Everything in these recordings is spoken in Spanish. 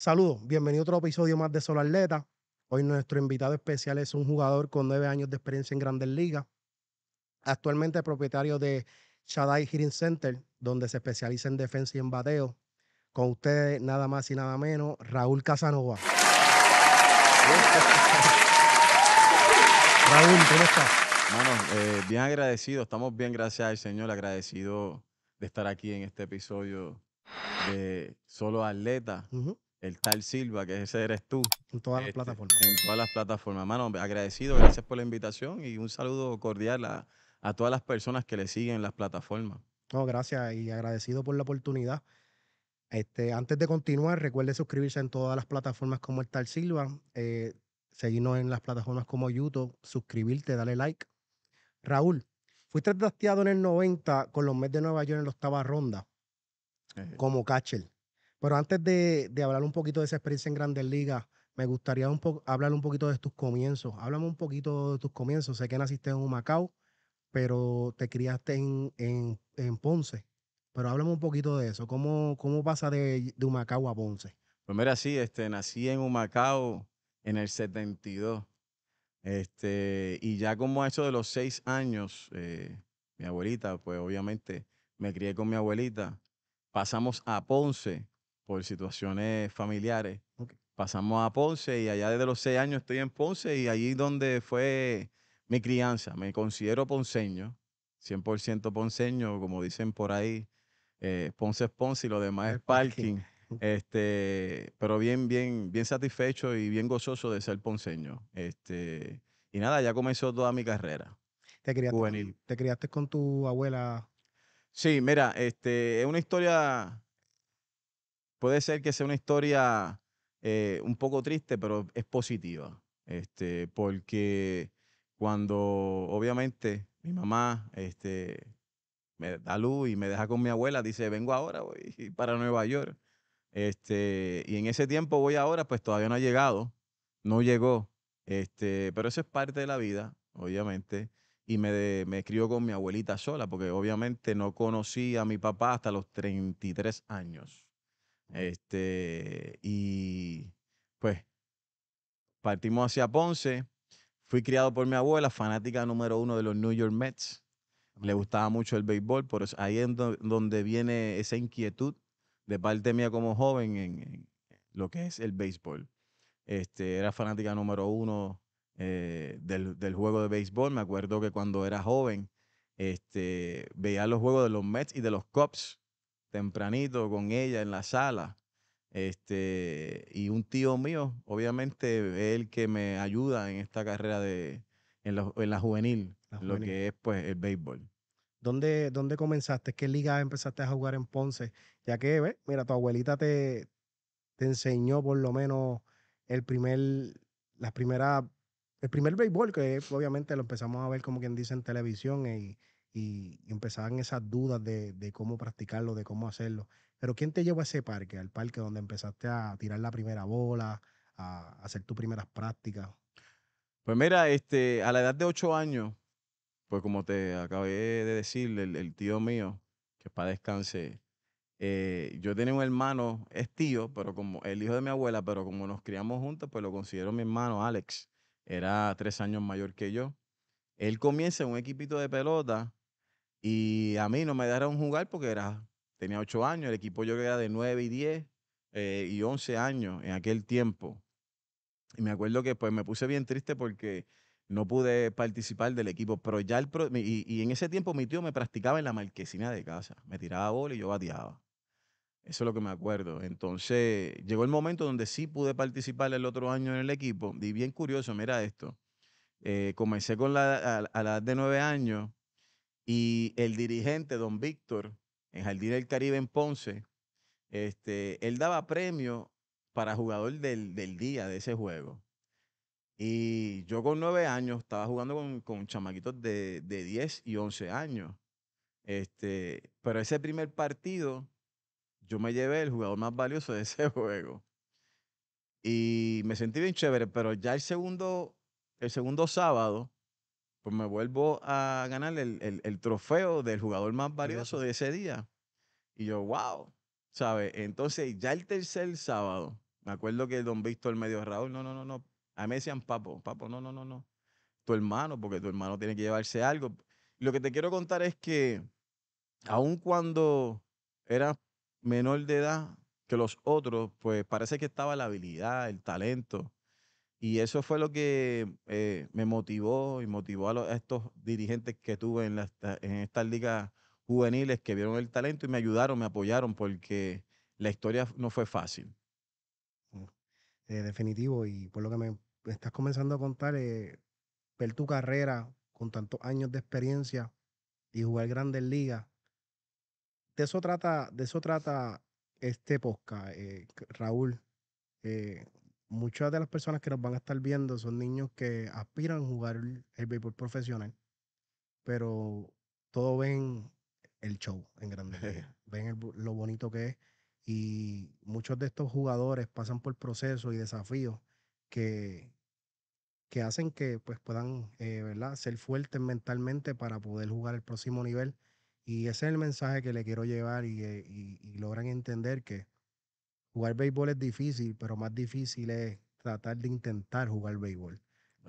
Saludos, bienvenido a otro episodio más de Solo Atleta. Hoy nuestro invitado especial es un jugador con nueve años de experiencia en Grandes Ligas, actualmente propietario de Shadai Hearing Center, donde se especializa en defensa y en bateo. Con ustedes, nada más y nada menos, Raúl Casanova. Raúl, ¿cómo estás? Eh, bien agradecido, estamos bien, gracias al Señor, agradecido de estar aquí en este episodio de Solo Atleta el tal Silva, que ese eres tú. En todas las este, plataformas. En todas las plataformas. Mano, agradecido, gracias por la invitación y un saludo cordial a, todas las personas que le siguen en las plataformas. No, gracias y agradecido por la oportunidad. Este, antes de continuar, recuerde suscribirse en todas las plataformas como el tal Silva, eh, seguirnos en las plataformas como YouTube, suscribirte, dale like. Raúl, fuiste trasteado en el 90 con los Mets de Nueva York en la octava ronda eh. como catcher. Pero antes de, hablar un poquito de esa experiencia en Grandes Ligas, me gustaría hablar un poquito de tus comienzos. Háblame un poquito de tus comienzos. Sé que naciste en Humacao, pero te criaste en, Ponce. Pero háblame un poquito de eso. ¿Cómo, cómo pasa de, de Humacao a Ponce? Pues mira, sí, este, nací en Humacao en el 72. Este, y ya como a eso de los seis años, eh, mi abuelita, pues obviamente me crié con mi abuelita. Pasamos a Ponce por situaciones familiares. Pasamos a Ponce y allá desde los seis años estoy en Ponce y allí donde fue mi crianza. Me considero ponceño, 100% ponceño, como dicen por ahí. Eh, Ponce es Ponce y lo demás es parking. Este, pero bien, bien, bien satisfecho y bien gozoso de ser ponceño. Este, y nada, ya comenzó toda mi carrera. Te criaste, juvenil. ¿Te criaste con tu abuela? Sí, mira, este, es una historia puede ser que sea una historia eh, un poco triste, pero es positiva. Este, porque cuando obviamente mi mamá este, me da luz y me deja con mi abuela, dice, vengo ahora voy para Nueva York. Este, y en ese tiempo voy ahora, pues todavía no ha llegado, no llegó. Este, pero eso es parte de la vida, obviamente. Y me, me crió con mi abuelita sola, porque obviamente no conocí a mi papá hasta los 33 años. Este, y pues partimos hacia Ponce. Fui criado por mi abuela, fanática número uno de los New York Mets. Le gustaba mucho el béisbol, por ahí es donde viene esa inquietud de parte mía como joven en, lo que es el béisbol. Este, era fanática número uno eh, del, juego de béisbol. Me acuerdo que cuando era joven este, veía los juegos de los Mets y de los Cubs tempranito con ella en la sala. Este, y un tío mío, obviamente, él el que me ayuda en esta carrera de, en, en la, juvenil, lo que es pues el béisbol. ¿Dónde, ¿Dónde comenzaste? ¿Qué liga empezaste a jugar en Ponce? Ya que, ¿ves? mira, tu abuelita te, te enseñó por lo menos el primer, las primeras, el primer béisbol, que obviamente lo empezamos a ver como quien dice en televisión y, y empezaban esas dudas de, cómo practicarlo, de cómo hacerlo. Pero ¿quién te llevó a ese parque, al parque donde empezaste a tirar la primera bola, a hacer tus primeras prácticas? Pues mira, este, a la edad de ocho años, pues como te acabé de decir, el, tío mío, que para descanse, eh, yo tenía un hermano, es tío, pero como el hijo de mi abuela, pero como nos criamos juntos, pues lo considero mi hermano, Alex. Era tres años mayor que yo. Él comienza en un equipito de pelota y a mí no me un jugar porque era, tenía 8 años, el equipo yo era de 9 y 10 eh, y 11 años en aquel tiempo. Y me acuerdo que pues me puse bien triste porque no pude participar del equipo, pero ya y, en ese tiempo mi tío me practicaba en la marquesina de casa, me tiraba bola y yo bateaba. Eso es lo que me acuerdo. Entonces llegó el momento donde sí pude participar el otro año en el equipo. Y bien curioso, mira esto. Eh, comencé con la, a, la edad de nueve años y el dirigente, don Víctor, en Jardín del Caribe en Ponce, este, él daba premio para jugador del, día de ese juego. Y yo con nueve años estaba jugando con, con chamaquitos de, de 10 y 11 años. Este, pero ese primer partido, yo me llevé el jugador más valioso de ese juego. Y me sentí bien chévere, pero ya el segundo, el segundo sábado, pues me vuelvo a ganar el, trofeo del jugador más valioso de ese día. Y yo, wow, ¿sabes? Entonces, ya el tercer sábado, me acuerdo que don Víctor Medio dijo, Raúl, no, no, no, no. A mí me decían, papo, papo, no, no, no, no. Tu hermano, porque tu hermano tiene que llevarse algo. Lo que te quiero contar es que, aun cuando era menor de edad que los otros, pues parece que estaba la habilidad, el talento. Y eso fue lo que eh, me motivó y motivó a, estos dirigentes que tuve en, en estas ligas juveniles que vieron el talento y me ayudaron, me apoyaron porque la historia no fue fácil. Mm. Eh, definitivo, y por lo que me estás comenzando a contar, eh, ver tu carrera con tantos años de experiencia y jugar grandes ligas, de eso trata, de eso trata este podcast, Raúl muchas de las personas que nos van a estar viendo son niños que aspiran a jugar el, béisbol profesional, pero todos ven el show en grande. Eh, ven lo bonito que es. Y muchos de estos jugadores pasan por procesos y desafíos que, que hacen que pues, puedan eh, ¿verdad? ser fuertes mentalmente para poder jugar el próximo nivel. Y ese es el mensaje que le quiero llevar y, eh, y logran entender que Jugar béisbol es difícil, pero más difícil es tratar de intentar jugar béisbol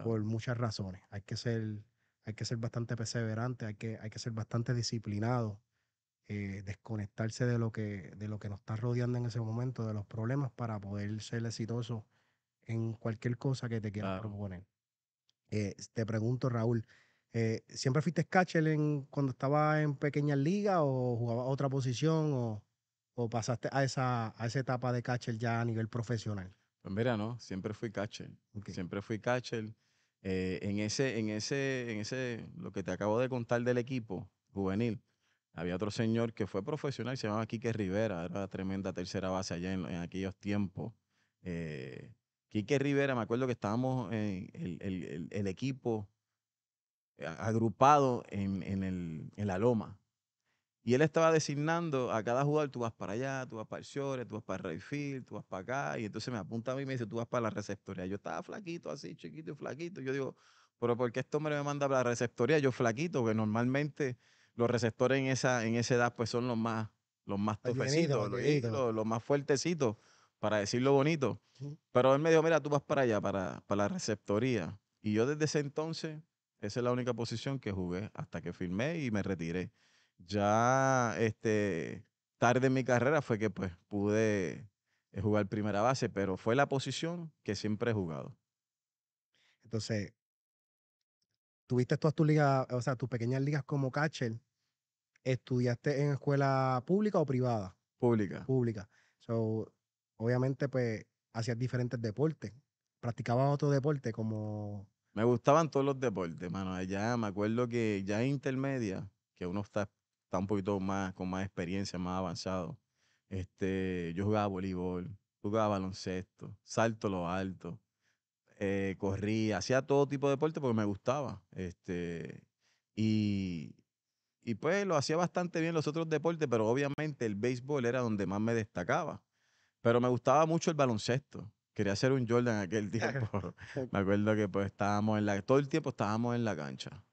por muchas razones. Hay que ser, hay que ser bastante perseverante, hay que, hay que ser bastante disciplinado, eh, desconectarse de lo, que, de lo que nos está rodeando en ese momento, de los problemas para poder ser exitoso en cualquier cosa que te quieras proponer. Eh, te pregunto, Raúl, eh, ¿siempre fuiste catcher en, cuando estaba en pequeñas ligas o jugaba otra posición? O pasaste a esa, a esa etapa de catcher ya a nivel profesional? Pues mira, no, siempre fui catcher. Siempre fui catcher. Eh, en ese, en ese, en ese, lo que te acabo de contar del equipo juvenil, había otro señor que fue profesional, se llamaba Quique Rivera, era tremenda tercera base allá en, aquellos tiempos. Eh, Quique Rivera, me acuerdo que estábamos en el, equipo eh, agrupado en, la loma. Y él estaba designando a cada jugador, tú vas para allá, tú vas para el shore, tú vas para el Rayfield, tú vas para acá. Y entonces me apunta a mí y me dice, tú vas para la receptoría. Yo estaba flaquito, así, chiquito y flaquito. Yo digo, pero ¿por qué esto me me manda para la receptoría? Yo flaquito, que normalmente los receptores en esa, en esa edad pues son los más, los más tofecitos, los, más fuertecitos, para decirlo bonito. Pero él me dijo, mira, tú vas para allá, para, para la receptoría. Y yo desde ese entonces, esa es la única posición que jugué hasta que firmé y me retiré ya este, tarde en mi carrera fue que pues pude eh, jugar primera base, pero fue la posición que siempre he jugado. Entonces, tuviste todas tus ligas, o sea, tus pequeñas ligas como catcher, ¿estudiaste en escuela pública o privada? Pública. Pública. So, obviamente, pues, hacías diferentes deportes. ¿Practicabas otro deporte como...? Me gustaban todos los deportes, mano. Ya me acuerdo que ya en intermedia, que uno está está un poquito más, con más experiencia, más avanzado. Este, yo jugaba voleibol, jugaba baloncesto, salto lo alto, eh, corría, hacía todo tipo de deporte porque me gustaba. Este, y, y pues lo hacía bastante bien los otros deportes, pero obviamente el béisbol era donde más me destacaba. Pero me gustaba mucho el baloncesto. Quería ser un Jordan en aquel tiempo. me acuerdo que pues estábamos en la, todo el tiempo estábamos en la cancha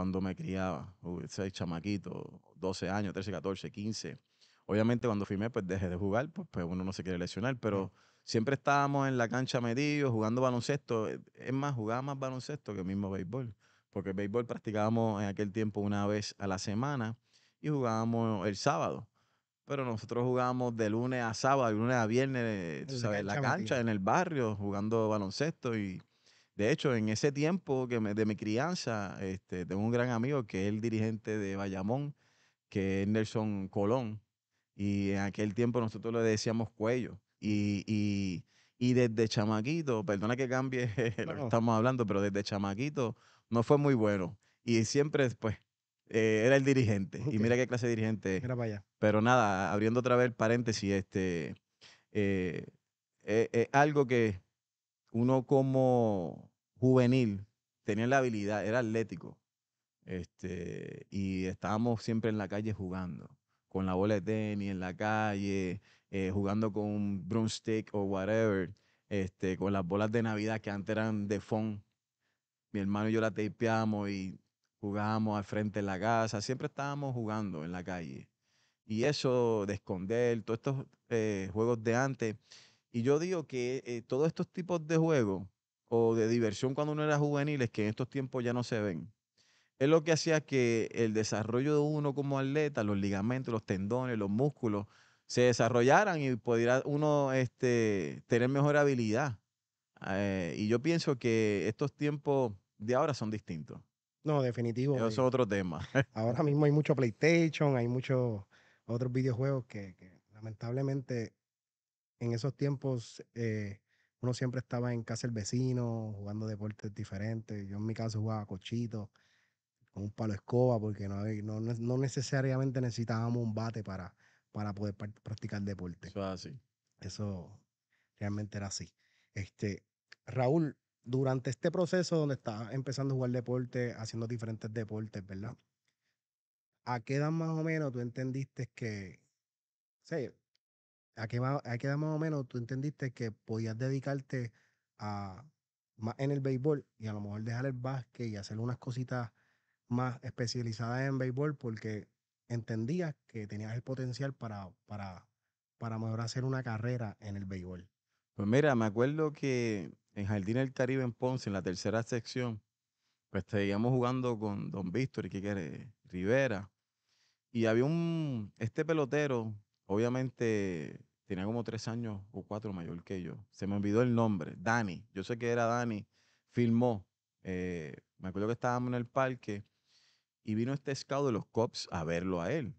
cuando me criaba, seis chamaquito, 12 años, 13, 14, 15. Obviamente cuando firmé, pues dejé de jugar, pues, pues uno no se quiere lesionar, pero siempre estábamos en la cancha medio jugando baloncesto. Eh, es más, jugaba más baloncesto que el mismo béisbol, porque béisbol practicábamos en aquel tiempo una vez a la semana y jugábamos el sábado. Pero nosotros jugábamos de lunes a sábado, de lunes a viernes, eh, tú sabes, en la cancha, en el barrio, jugando baloncesto y de hecho, en ese tiempo que de mi crianza, este, tengo un gran amigo que es el dirigente de Bayamón, que es Nelson Colón. Y en aquel tiempo nosotros le decíamos cuello. Y, desde chamaquito, perdona que cambie lo que estamos hablando, pero desde chamaquito no fue muy bueno. Y siempre, después pues, eh, era el dirigente. Y mira qué clase de dirigente era. Pero nada, abriendo otra vez el paréntesis, este, eh, eh, algo que uno como juvenil, tenía la habilidad, era atlético. Este, y estábamos siempre en la calle jugando, con la bola de tenis en la calle, eh, jugando con un broomstick o whatever, este, con las bolas de Navidad que antes eran de fond. Mi hermano y yo la tapeamos y jugábamos al frente de la casa, siempre estábamos jugando en la calle. Y eso de esconder, todos estos eh, juegos de antes. Y yo digo que eh, todos estos tipos de juegos o de diversión cuando uno era juvenil es que en estos tiempos ya no se ven. Es lo que hacía que el desarrollo de uno como atleta, los ligamentos, los tendones, los músculos, se desarrollaran y pudiera uno este, tener mejor habilidad. Eh, y yo pienso que estos tiempos de ahora son distintos. No, definitivo. Eso es eh. otro tema. Ahora mismo hay mucho PlayStation, hay muchos otros videojuegos que, lamentablemente en esos tiempos eh, uno siempre estaba en casa del vecino, jugando deportes diferentes. Yo en mi caso jugaba cochito, con un palo escoba, porque no, no, necesariamente necesitábamos un bate para, para poder practicar deporte. Eso así. Eso realmente era así. Este, Raúl, durante este proceso donde estás empezando a jugar deporte, haciendo diferentes deportes, ¿verdad? ¿A qué edad más o menos tú entendiste que, a qué, más, más o menos tú entendiste que podías dedicarte a más en el béisbol y a lo mejor dejar el básquet y hacer unas cositas más especializadas en béisbol porque entendías que tenías el potencial para, para, para mejor hacer una carrera en el béisbol? Pues mira, me acuerdo que en Jardín del Caribe en Ponce, en la tercera sección, pues estábamos jugando con Don Víctor y quiere Rivera. Y había un, este pelotero, obviamente tenía como tres años o cuatro mayor que yo. Se me olvidó el nombre, Dani. Yo sé que era Dani. Filmó. Eh, me acuerdo que estábamos en el parque y vino este scout de los cops a verlo a él.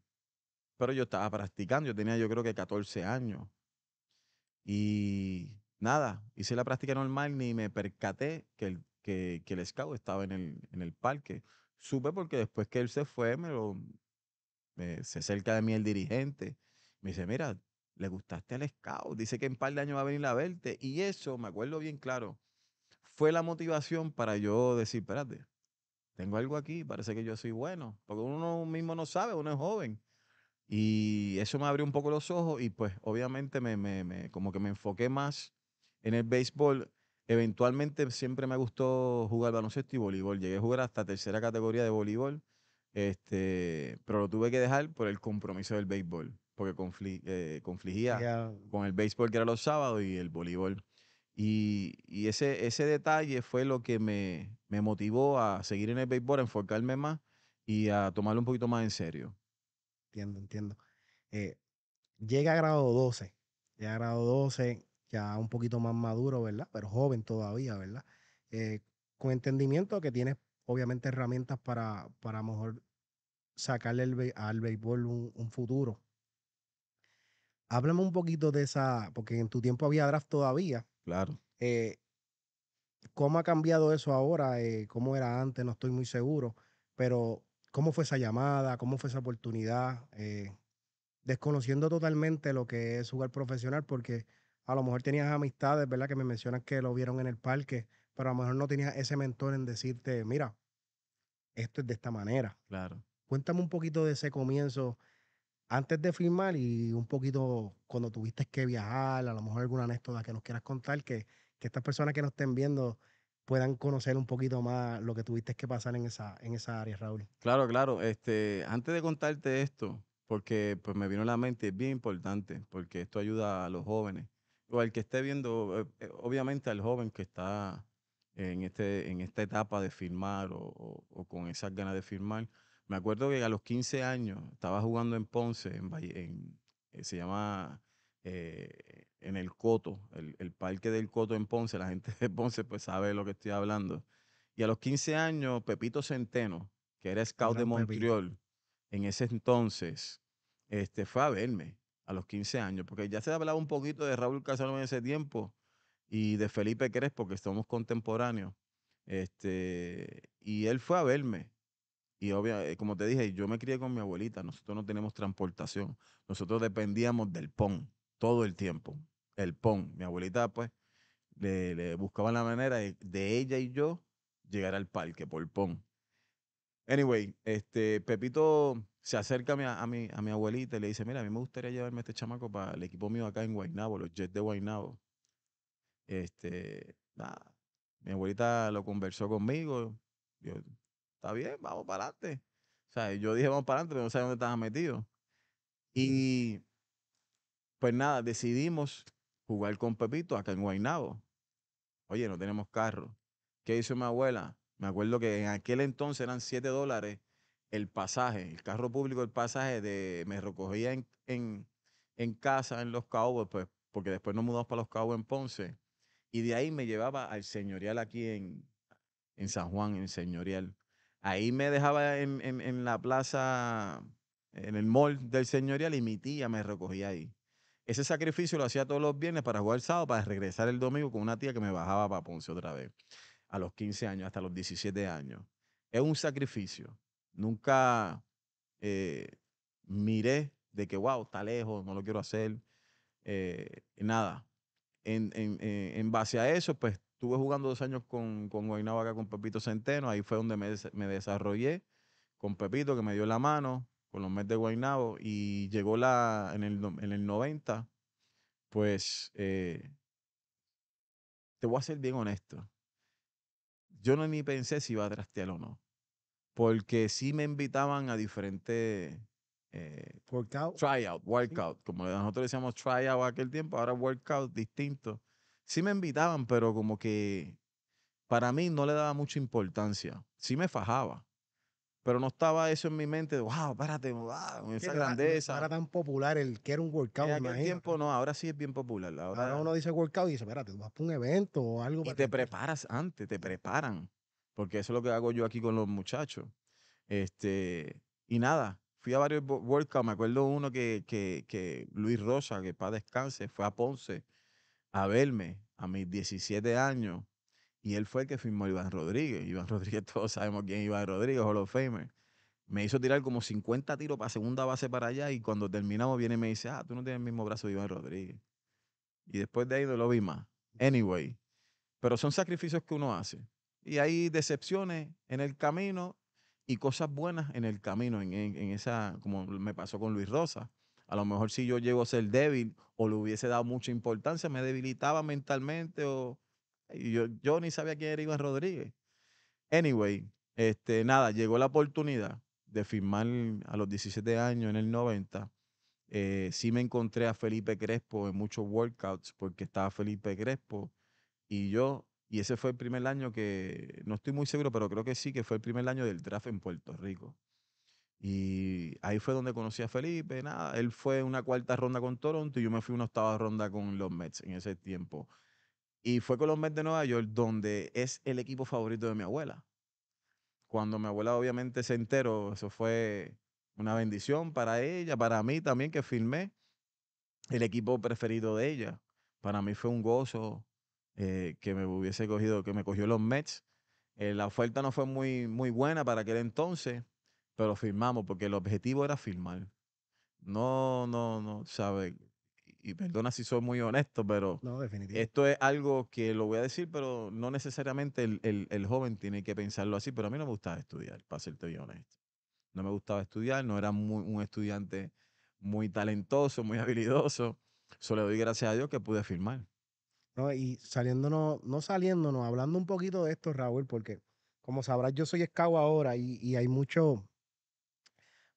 Pero yo estaba practicando, yo tenía yo creo que 14 años. Y nada, hice la práctica normal, ni me percaté que el, que, el scout estaba en el, parque. Supe porque después que él se fue, me eh, se acerca de mí el dirigente. Me dice, mira, le gustaste al scout, dice que en un par de años va a venir a verte. Y eso, me acuerdo bien claro, fue la motivación para yo decir, espérate, tengo algo aquí, parece que yo soy bueno, porque uno mismo no sabe, uno es joven. Y eso me abrió un poco los ojos y pues obviamente me, me, me como que me enfoqué más en el béisbol. Eventualmente siempre me gustó jugar baloncesto y voleibol. Llegué a jugar hasta tercera categoría de voleibol, este, pero lo tuve que dejar por el compromiso del béisbol porque eh, confligía con el béisbol que era los sábados y el voleibol. Y, ese, ese detalle fue lo que me, me, motivó a seguir en el béisbol, a enfocarme más y a tomarlo un poquito más en serio. Entiendo, entiendo. Eh, llega a grado 12, ya a grado 12, ya un poquito más maduro, ¿verdad? Pero joven todavía, ¿verdad? Eh, con entendimiento que tienes obviamente herramientas para, para mejor sacarle al béisbol un, un futuro, Háblame un poquito de esa, porque en tu tiempo había draft todavía. Claro. Eh, ¿Cómo ha cambiado eso ahora? Eh, ¿Cómo era antes? No estoy muy seguro. Pero, ¿cómo fue esa llamada? ¿Cómo fue esa oportunidad? Eh, desconociendo totalmente lo que es jugar profesional, porque a lo mejor tenías amistades, ¿verdad? Que me mencionas que lo vieron en el parque, pero a lo mejor no tenías ese mentor en decirte, mira, esto es de esta manera. Claro. Cuéntame un poquito de ese comienzo antes de firmar y un poquito cuando tuviste que viajar, a lo mejor alguna anécdota que nos quieras contar, que, que estas personas que nos estén viendo puedan conocer un poquito más lo que tuviste que pasar en esa, en esa área, Raúl. Claro, claro. Este, antes de contarte esto, porque pues, me vino a la mente, es bien importante, porque esto ayuda a los jóvenes, o al que esté viendo, eh, eh, obviamente al joven que está en, este, en esta etapa de firmar o, o con esas ganas de firmar, me acuerdo que a los 15 años estaba jugando en Ponce, en, eh, se llama eh, en el Coto, el, parque del Coto en Ponce. La gente de Ponce pues sabe de lo que estoy hablando. Y a los 15 años, Pepito Centeno, que era scout de Montreal en ese entonces, este, fue a verme a los 15 años, porque ya se hablaba un poquito de Raúl Casano en ese tiempo y de Felipe Crespo, que somos contemporáneos. Este, y él fue a verme y obvio eh, como te dije, yo me crié con mi abuelita, nosotros no tenemos transportación, nosotros dependíamos del PON todo el tiempo, el PON. Mi abuelita pues le, buscaba la manera de, ella y yo llegar al parque por PON. Anyway, este, Pepito se acerca a mi, a, mi, abuelita y le dice, mira, a mí me gustaría llevarme a este chamaco para el equipo mío acá en Guaynabo, los Jets de Guaynabo. Este, mi abuelita lo conversó conmigo, yo está bien, vamos para adelante. O sea, yo dije, vamos para adelante, pero no sabía dónde estaba metido. Y pues nada, decidimos jugar con Pepito acá en Guainabo Oye, no tenemos carro. ¿Qué hizo mi abuela? Me acuerdo que en aquel entonces eran 7 dólares el pasaje, el carro público, el pasaje de me recogía en, casa en Los cabos pues, porque después nos mudamos para Los Cabos en Ponce. Y de ahí me llevaba al señorial aquí en, en San Juan, en el señorial. Ahí me dejaba en, la plaza, en el mall del señorial y mi tía me recogía ahí. Ese sacrificio lo hacía todos los viernes para jugar el sábado, para regresar el domingo con una tía que me bajaba para Ponce otra vez, a los 15 años, hasta los 17 años. Es un sacrificio. Nunca eh, miré de que, wow, está lejos, no lo quiero hacer. Eh, nada. En, en, base a eso, pues estuve jugando dos años con, con acá con Pepito Centeno, ahí fue donde me, desarrollé con Pepito, que me dio la mano con los meses de Guaynabo, y llegó la, en, el, en el 90, pues eh, te voy a ser bien honesto. Yo no ni pensé si iba a trastear o no, porque sí me invitaban a diferentes eh, workout. Tryout, workout, como nosotros decíamos tryout aquel tiempo, ahora workout distinto sí me invitaban, pero como que para mí no le daba mucha importancia. Sí me fajaba, pero no estaba eso en mi mente de, wow, párate, wow, esa grandeza. Era, tan popular el que era un workout, En aquel tiempo no, ahora sí es bien popular. Ahora, uno dice workout y dice, espérate, vas para un evento o algo. Y te preparas antes, te preparan, porque eso es lo que hago yo aquí con los muchachos. Este, y nada, fui a varios workouts, me acuerdo uno que, que, que Luis Rosa, que para descanse, fue a Ponce a verme a mis 17 años y él fue el que firmó Iván Rodríguez. Iván Rodríguez, todos sabemos quién es Iván Rodríguez, Hall of Famer. Me hizo tirar como 50 tiros para segunda base para allá y cuando terminamos viene y me dice, ah, tú no tienes el mismo brazo de Iván Rodríguez. Y después de ahí no lo vi más. Anyway, pero son sacrificios que uno hace. Y hay decepciones en el camino y cosas buenas en el camino, en esa, como me pasó con Luis Rosa. A lo mejor si yo llego a ser débil o le hubiese dado mucha importancia, me debilitaba mentalmente o yo, ni sabía quién era Iván Rodríguez. Anyway, este, nada, llegó la oportunidad de firmar a los 17 años en el 90. Eh, sí me encontré a Felipe Crespo en muchos workouts porque estaba Felipe Crespo y yo, y ese fue el primer año que, no estoy muy seguro, pero creo que sí, que fue el primer año del draft en Puerto Rico. Y ahí fue donde conocí a Felipe, nada, él fue una cuarta ronda con Toronto y yo me fui una octava ronda con los Mets en ese tiempo. Y fue con los Mets de Nueva York donde es el equipo favorito de mi abuela. Cuando mi abuela obviamente se enteró, eso fue una bendición para ella, para mí también que firmé el equipo preferido de ella. Para mí fue un gozo eh, que me hubiese cogido, que me cogió los Mets. Eh, la oferta no fue muy, muy buena para aquel entonces pero firmamos porque el objetivo era firmar. No, no, no, ¿sabes? Y perdona si soy muy honesto, pero esto es algo que lo voy a decir, pero no necesariamente el, joven tiene que pensarlo así, pero a mí no me gustaba estudiar, para serte bien honesto. No me gustaba estudiar, no era muy, un estudiante muy talentoso, muy habilidoso. Solo le doy gracias a Dios que pude firmar. No, y saliéndonos, no saliéndonos, hablando un poquito de esto, Raúl, porque como sabrás, yo soy escavo ahora y, y hay mucho,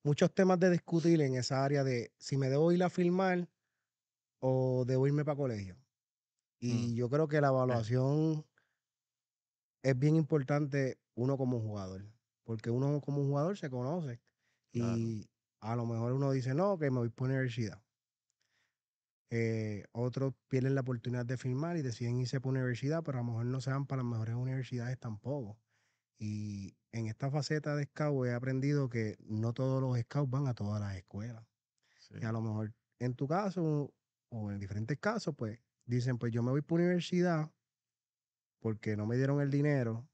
muchos temas de discutir en esa área de si me debo ir a filmar o debo irme para colegio. Mm. Y yo creo que la eh. evaluación es bien importante uno como jugador, porque uno como jugador se conoce y a lo mejor uno dice, no, que me voy para universidad. Eh, otros pierden la oportunidad de filmar y deciden irse para universidad, pero a lo mejor no se van para las mejores universidades tampoco. Y en esta faceta de scout he aprendido que no todos los scouts van a todas las escuelas. Y a lo mejor en tu caso o en diferentes casos, pues dicen, pues yo me voy por universidad porque no me dieron el dinero,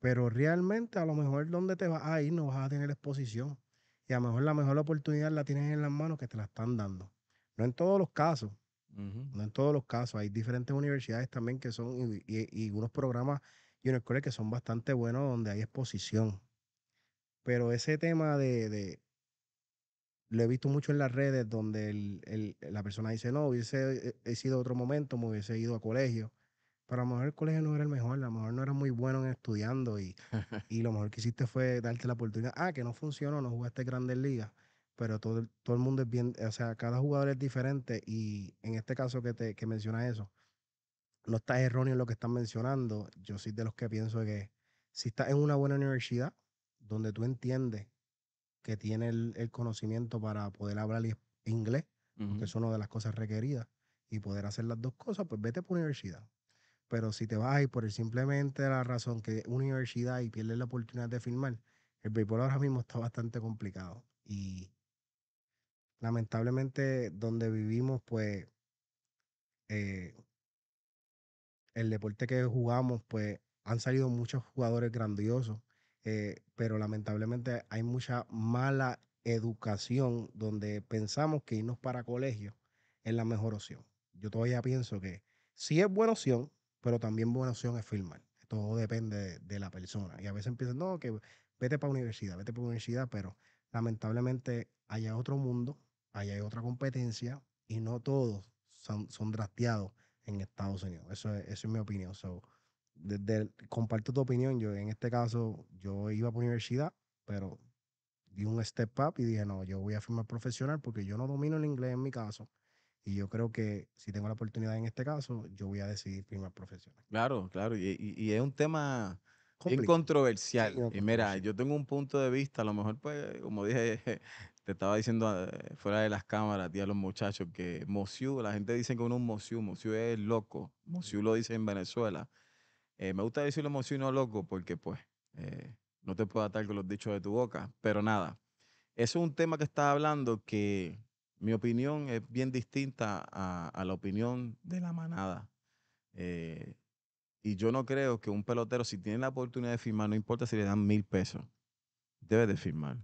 pero realmente a lo mejor donde te vas a ir no vas a tener exposición. Y a lo mejor la mejor oportunidad la tienes en las manos que te la están dando. No en todos los casos, no en todos los casos. Hay diferentes universidades también que son y, y unos programas y junior college que son bastante buenos donde hay exposición. Pero ese tema de, lo he visto mucho en las redes donde la persona dice, no, hubiese eh, he sido otro momento, me hubiese ido a colegio. Pero a lo mejor el colegio no era el mejor, a lo mejor no era muy bueno en estudiando y, lo mejor que hiciste fue darte la oportunidad. Ah, que no funcionó, no jugaste grandes ligas, pero todo, todo el mundo es bien, o sea, cada jugador es diferente y en este caso que, te, que mencionas eso, no está erróneo en lo que están mencionando. Yo soy de los que pienso que si estás en una buena universidad, donde tú entiendes que tienes el, conocimiento para poder hablar inglés, que es una de las cosas requeridas, y poder hacer las dos cosas, pues vete por universidad. Pero si te vas y por simplemente la razón que universidad y pierdes la oportunidad de firmar, el béisbol ahora mismo está bastante complicado. Y lamentablemente donde vivimos, pues eh, el deporte que jugamos, pues han salido muchos jugadores grandiosos, eh, pero lamentablemente hay mucha mala educación donde pensamos que irnos para colegio es la mejor opción. Yo todavía pienso que sí es buena opción, pero también buena opción es firmar. Todo depende de, la persona. Y a veces empiezan, no, que vete para universidad, vete para universidad, pero lamentablemente allá hay otro mundo, allá hay otra competencia y no todos son, son drafteados en Estados Unidos. Eso es, eso es mi opinión. So, desde comparto tu opinión. Yo en este caso, yo iba por universidad, pero di un step up y dije, no, yo voy a firmar profesional porque yo no domino el inglés en mi caso. Y yo creo que si tengo la oportunidad en este caso, yo voy a decidir firmar profesional. Claro, claro. Y, es un tema incontroversial. y mira, yo tengo un punto de vista, a lo mejor, pues, como dije te estaba diciendo eh, fuera de las cámaras, tía, a los muchachos, que Mosiu, la gente dice que uno es un Mosiu, Mosiu es loco, Mosiu lo dice en Venezuela. Eh, me gusta decirlo Mosiu no loco porque pues eh, no te puedo atar con los dichos de tu boca, pero nada, eso es un tema que estás hablando que mi opinión es bien distinta a la opinión de la manada. y yo no creo que un pelotero, si tiene la oportunidad de firmar, no importa si le dan mil pesos, debe de firmar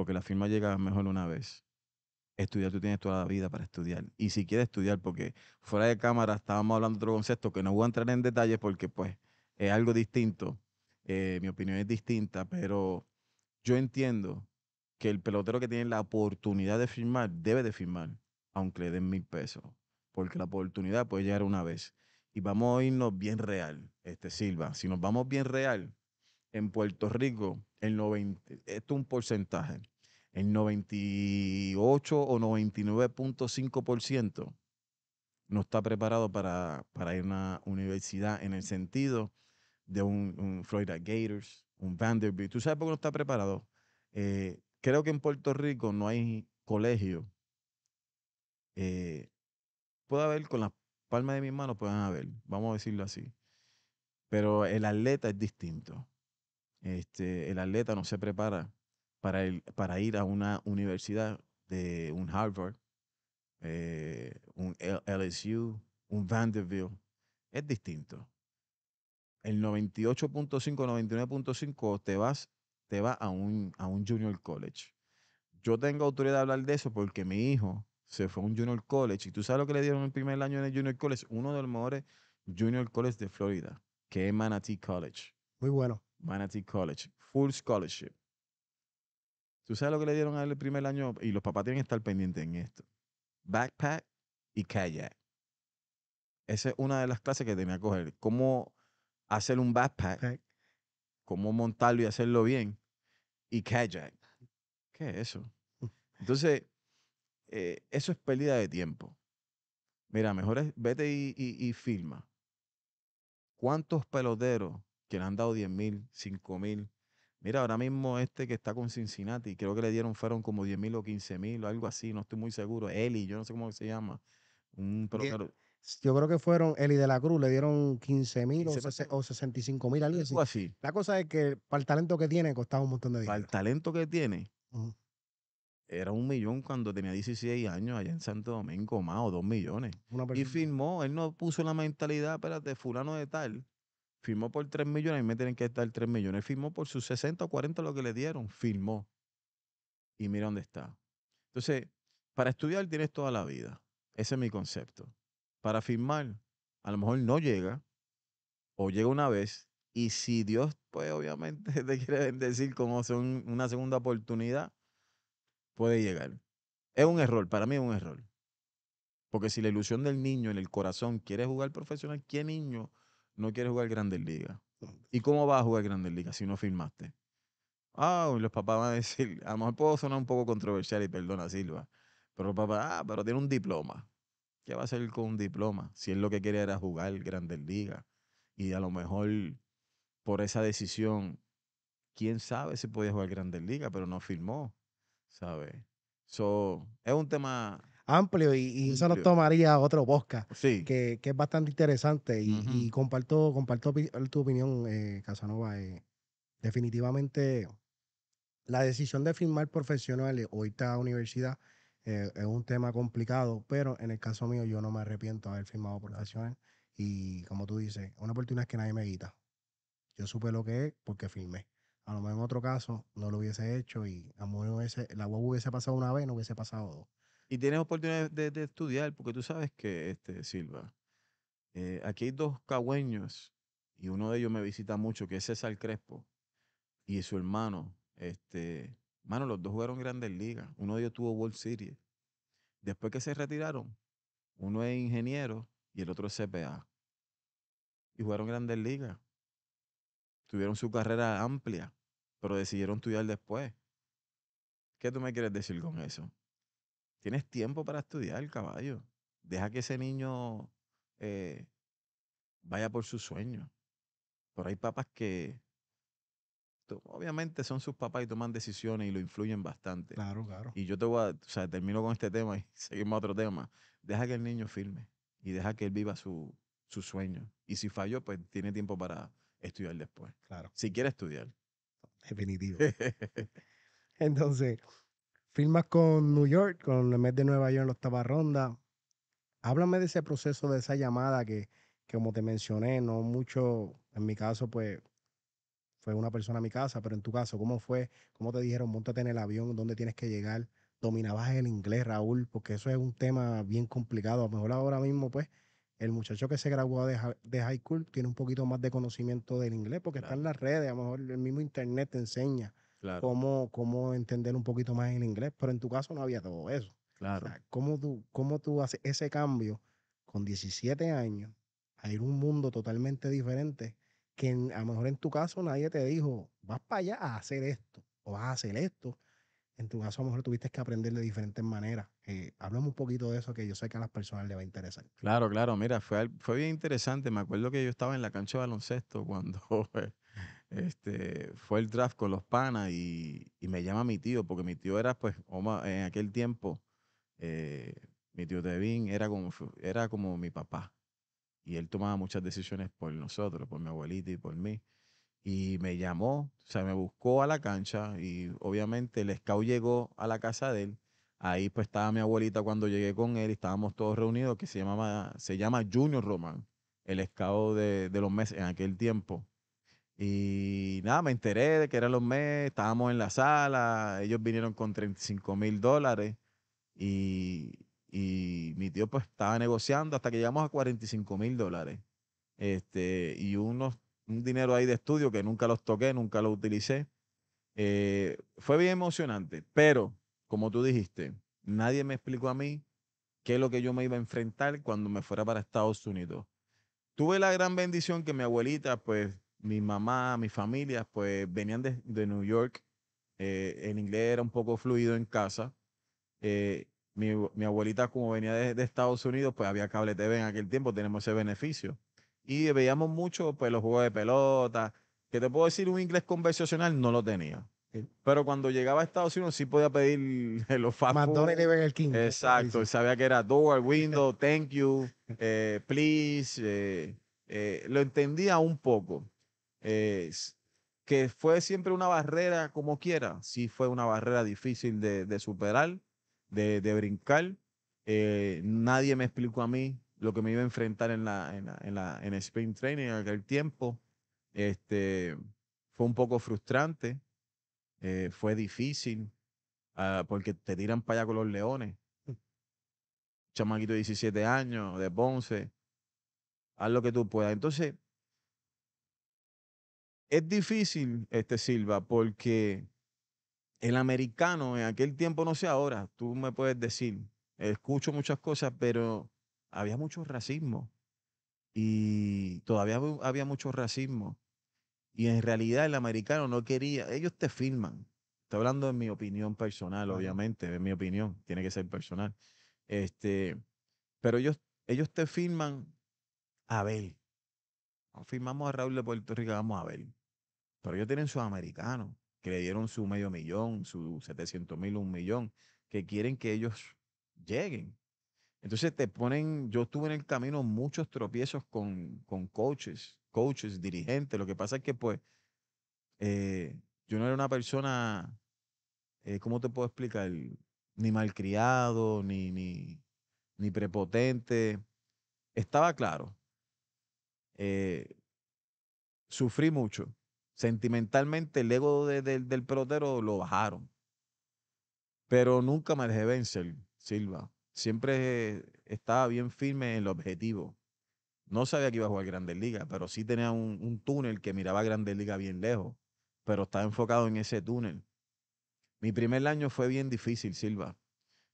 porque la firma llega mejor una vez. Estudiar, tú tienes toda la vida para estudiar. Y si quieres estudiar, porque fuera de cámara estábamos hablando de otro concepto que no voy a entrar en detalles porque pues es algo distinto. Eh, mi opinión es distinta, pero yo entiendo que el pelotero que tiene la oportunidad de firmar debe de firmar, aunque le den mil pesos, porque la oportunidad puede llegar una vez. Y vamos a irnos bien real, este Silva. Si nos vamos bien real, en Puerto Rico, el 90, esto es un porcentaje el 98 o 99.5% no está preparado para, ir a una universidad en el sentido de un, Florida Gators, un Vanderbilt. ¿Tú sabes por qué no está preparado? Eh, creo que en Puerto Rico no hay colegio. Eh, puede haber con las palmas de mis manos, pueden haber, vamos a decirlo así. Pero el atleta es distinto. Este, el atleta no se prepara para, el, para ir a una universidad de un Harvard, eh, un LSU, un Vanderbilt, es distinto. El 98.5, 99.5 te vas, te a un, a un junior college. Yo tengo autoridad de hablar de eso porque mi hijo se fue a un junior college y tú sabes lo que le dieron el primer año en el junior college, uno de los mejores junior college de Florida, que es Manatee College. Muy bueno. Manatee College, full scholarship. ¿Tú sabes lo que le dieron al primer año? Y los papás tienen que estar pendientes en esto. Backpack y kayak. Esa es una de las clases que tenía que coger. Cómo hacer un backpack, cómo montarlo y hacerlo bien. Y kayak. ¿Qué es eso? Entonces, eh, eso es pérdida de tiempo. Mira, mejor es, vete y, firma. ¿Cuántos peloteros que le han dado 10 mil, 5 mil, Mira, ahora mismo este que está con Cincinnati, creo que le dieron, fueron como 10 mil o 15 mil o algo así, no estoy muy seguro. Eli, yo no sé cómo se llama. Un Yo creo que fueron Eli de la Cruz, le dieron 15 mil o, o, 65 mil, algo así. La cosa es que para el talento que tiene costaba un montón de dinero. Para el talento que tiene, era un millón cuando tenía 16 años allá en Santo Domingo, más o dos millones. y firmó, él no puso la mentalidad, espérate, fulano de tal firmó por 3 millones, y me tienen que estar 3 millones. Firmó por sus 60 o 40 lo que le dieron, firmó. Y mira dónde está. Entonces, para estudiar tienes toda la vida. Ese es mi concepto. Para firmar, a lo mejor no llega, o llega una vez, y si Dios, pues obviamente te quiere bendecir como una segunda oportunidad, puede llegar. Es un error, para mí es un error. Porque si la ilusión del niño en el corazón quiere jugar profesional, ¿qué niño no quiere jugar Grandes Ligas. ¿Y cómo va a jugar Grandes Ligas si no firmaste? Ah, los papás van a decir, a lo mejor puedo sonar un poco controversial y perdona Silva, pero los papás, ah, pero tiene un diploma. ¿Qué va a hacer con un diploma? Si él lo que quería era jugar Grandes Ligas y a lo mejor por esa decisión, quién sabe si podía jugar Grandes Ligas, pero no firmó, ¿sabes? So, es un tema amplio y, eso nos tomaría otro podcast, que, es bastante interesante y, comparto, comparto tu opinión, eh, Casanova. Eh, definitivamente la decisión de firmar profesionales o irte a universidad eh, es un tema complicado, pero en el caso mío yo no me arrepiento de haber firmado profesionales y como tú dices, una oportunidad que nadie me quita. Yo supe lo que es porque firmé. A lo mejor en otro caso no lo hubiese hecho y a lo mejor la web hubiese pasado una vez, no hubiese pasado dos. Y tienes oportunidad de, estudiar, porque tú sabes que, este, Silva, eh, aquí hay dos cagüeños, y uno de ellos me visita mucho, que es César Crespo, y su hermano, este, mano, los dos jugaron grandes ligas, uno de ellos tuvo World Series. Después que se retiraron, uno es ingeniero y el otro es CPA. Y jugaron grandes ligas. Tuvieron su carrera amplia, pero decidieron estudiar después. ¿Qué tú me quieres decir con eso? Tienes tiempo para estudiar, el caballo. Deja que ese niño eh, vaya por su sueño. Pero hay papás que obviamente son sus papás y toman decisiones y lo influyen bastante. Claro, claro. Y yo te voy a, o sea, termino con este tema y seguimos a otro tema. Deja que el niño firme y deja que él viva su, su sueño. Y si falló, pues tiene tiempo para estudiar después. Claro. Si quiere estudiar. Definitivo. Entonces, firmas con New York, con el mes de Nueva York en la octava ronda. Háblame de ese proceso, de esa llamada que, que, como te mencioné, no mucho, en mi caso, pues fue una persona a mi casa, pero en tu caso, ¿cómo fue? ¿Cómo te dijeron, montate en el avión, dónde tienes que llegar? ¿Dominabas el inglés, Raúl? Porque eso es un tema bien complicado. A lo mejor ahora mismo, pues, el muchacho que se graduó de, high school tiene un poquito más de conocimiento del inglés porque está en las redes, a lo mejor el mismo internet te enseña. Cómo, entender un poquito más en inglés. Pero en tu caso no había todo eso. Claro. O ¿cómo, tú, ¿Cómo tú haces ese cambio con 17 años a ir a un mundo totalmente diferente que a lo mejor en tu caso nadie te dijo, vas para allá a hacer esto o vas a hacer esto? En tu caso, a lo mejor tuviste que aprender de diferentes maneras. Eh, un poquito de eso que yo sé que a las personas les va a interesar. Claro, claro. Mira, fue, fue bien interesante. Me acuerdo que yo estaba en la cancha de baloncesto cuando este, fue el draft con los panas y, me llama mi tío, porque mi tío era, pues, en aquel tiempo, eh, mi tío Devin era como, era como mi papá. Y él tomaba muchas decisiones por nosotros, por mi abuelita y por mí. Y me llamó, o sea, me buscó a la cancha y obviamente el scout llegó a la casa de él. Ahí pues estaba mi abuelita cuando llegué con él estábamos todos reunidos, que se, llamaba, se llama Junior Roman el scout de, de los meses en aquel tiempo. Y nada, me enteré de que eran los meses, estábamos en la sala, ellos vinieron con 35 mil dólares y, mi tío pues estaba negociando hasta que llegamos a 45 mil dólares. Este, y unos, un dinero ahí de estudio que nunca los toqué, nunca lo utilicé. Eh, fue bien emocionante, pero como tú dijiste, nadie me explicó a mí qué es lo que yo me iba a enfrentar cuando me fuera para Estados Unidos. Tuve la gran bendición que mi abuelita pues mi mamá, mi familia, pues venían de, de New York. Eh, el inglés era un poco fluido en casa. Eh, mi, abuelita, como venía de, Estados Unidos, pues había cable TV en aquel tiempo, tenemos ese beneficio. Y veíamos mucho pues, los juegos de pelota. Que te puedo decir, un inglés conversacional no lo tenía. Pero cuando llegaba a Estados Unidos sí podía pedir los fast McDonald's en el King. Exacto, sabía que era door, window, thank you, eh, please. lo entendía un poco que fue siempre una barrera como quiera, sí fue una barrera difícil de, superar, de, brincar. Eh, nadie me explicó a mí lo que me iba a enfrentar en la, en, el training en aquel tiempo. Este, fue un poco frustrante, eh, fue difícil, ah, porque te tiran para allá con los leones. Chamaquito de 17 años, de ponce haz lo que tú puedas. Entonces, es difícil, este Silva, porque el americano en aquel tiempo, no sé ahora, tú me puedes decir, escucho muchas cosas, pero había mucho racismo y todavía había mucho racismo. Y en realidad el americano no quería, ellos te firman. Estoy hablando de mi opinión personal, obviamente, de mi opinión, tiene que ser personal. Este, pero ellos, ellos te firman a Abel. Firmamos a Raúl de Puerto Rico, vamos a Abel. Pero ellos tienen sus americanos que le dieron su medio millón, su 700 mil, un millón, que quieren que ellos lleguen. Entonces te ponen, yo tuve en el camino muchos tropiezos con, coaches, coaches, dirigentes. Lo que pasa es que pues eh, yo no era una persona, eh, ¿cómo te puedo explicar? Ni malcriado, ni, ni, prepotente. Estaba claro. Eh, sufrí mucho Sentimentalmente el ego del pelotero lo bajaron. Pero nunca me dejé vencer, Silva. Siempre estaba bien firme en el objetivo. No sabía que iba a jugar Grandes Ligas, pero sí tenía un, túnel que miraba a Grandes Ligas bien lejos, pero estaba enfocado en ese túnel. Mi primer año fue bien difícil, Silva.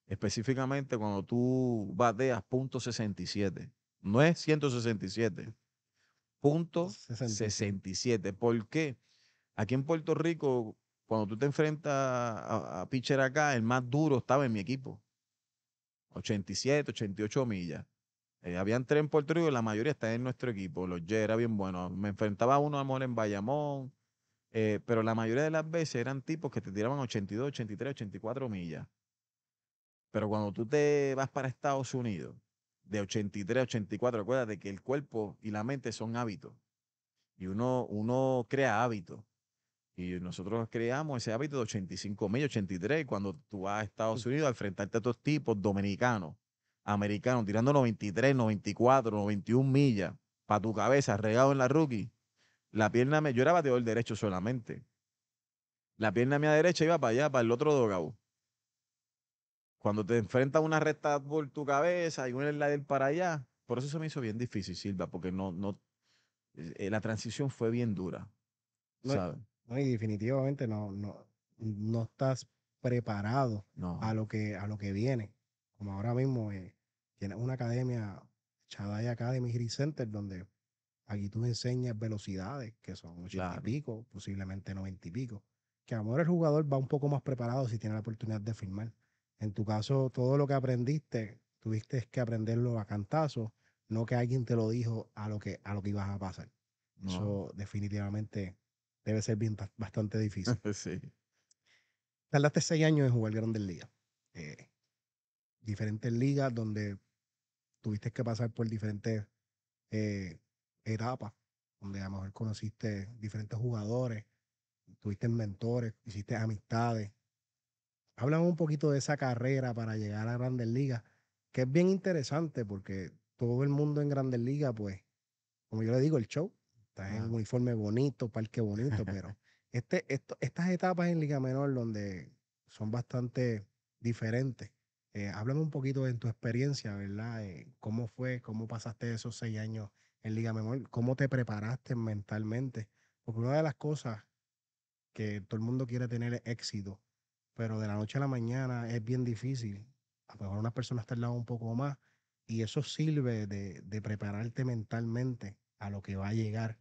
Específicamente cuando tú bateas .67. No es 167, .67. ¿Por qué? Aquí en Puerto Rico, cuando tú te enfrentas a, pitcher acá, el más duro estaba en mi equipo. 87, 88 millas. Eh, habían tres en Puerto Rico, la mayoría está en nuestro equipo. Los J era bien bueno. Me enfrentaba uno a en Bayamón, eh, pero la mayoría de las veces eran tipos que te tiraban 82, 83, 84 millas. Pero cuando tú te vas para Estados Unidos, de 83, 84, acuérdate que el cuerpo y la mente son hábitos. Y uno, uno crea hábitos. Y nosotros creamos ese hábito de 85 mil, 83, cuando tú vas a Estados Unidos a enfrentarte a estos tipos dominicanos, americanos, tirando 93, 94, 91 millas para tu cabeza, regado en la rookie. La pierna me, yo era bateador derecho solamente. La pierna mía derecha iba para allá, para el otro dogao cuando te enfrentas a una recta por tu cabeza y un slider para allá, por eso se me hizo bien difícil, Silva, porque no, no, eh, eh, la transición fue bien dura. No, y definitivamente no, no, estás preparado a lo que a lo que viene. Como ahora mismo eh, tienes una academia, Chadai Academy Gris Center, donde aquí tú enseñas velocidades, que son 80 y pico, posiblemente 90 y pico. Que a lo mejor el jugador va un poco más preparado si tiene la oportunidad de firmar. En tu caso, todo lo que aprendiste, tuviste que aprenderlo a cantazo, no que alguien te lo dijo a lo que, a lo que ibas a pasar. Eso definitivamente debe ser bastante difícil. sí. Tardaste seis años en jugar Grandes Ligas. Eh, diferentes ligas donde tuviste que pasar por diferentes eh, etapas, donde a lo mejor conociste diferentes jugadores, tuviste mentores, hiciste amistades, háblame un poquito de esa carrera para llegar a Grandes Ligas, que es bien interesante porque todo el mundo en Grandes Ligas, pues, como yo le digo, el show, está en un uniforme bonito, parque bonito, pero este, estas etapas en Liga Menor donde son bastante diferentes, háblame eh, un poquito de tu experiencia, ¿verdad? Eh, ¿Cómo fue? ¿Cómo pasaste esos seis años en Liga Menor? ¿Cómo te preparaste mentalmente? Porque una de las cosas que todo el mundo quiere tener es éxito pero de la noche a la mañana es bien difícil. A lo mejor unas personas lado un poco más y eso sirve de, prepararte mentalmente a lo que va a llegar,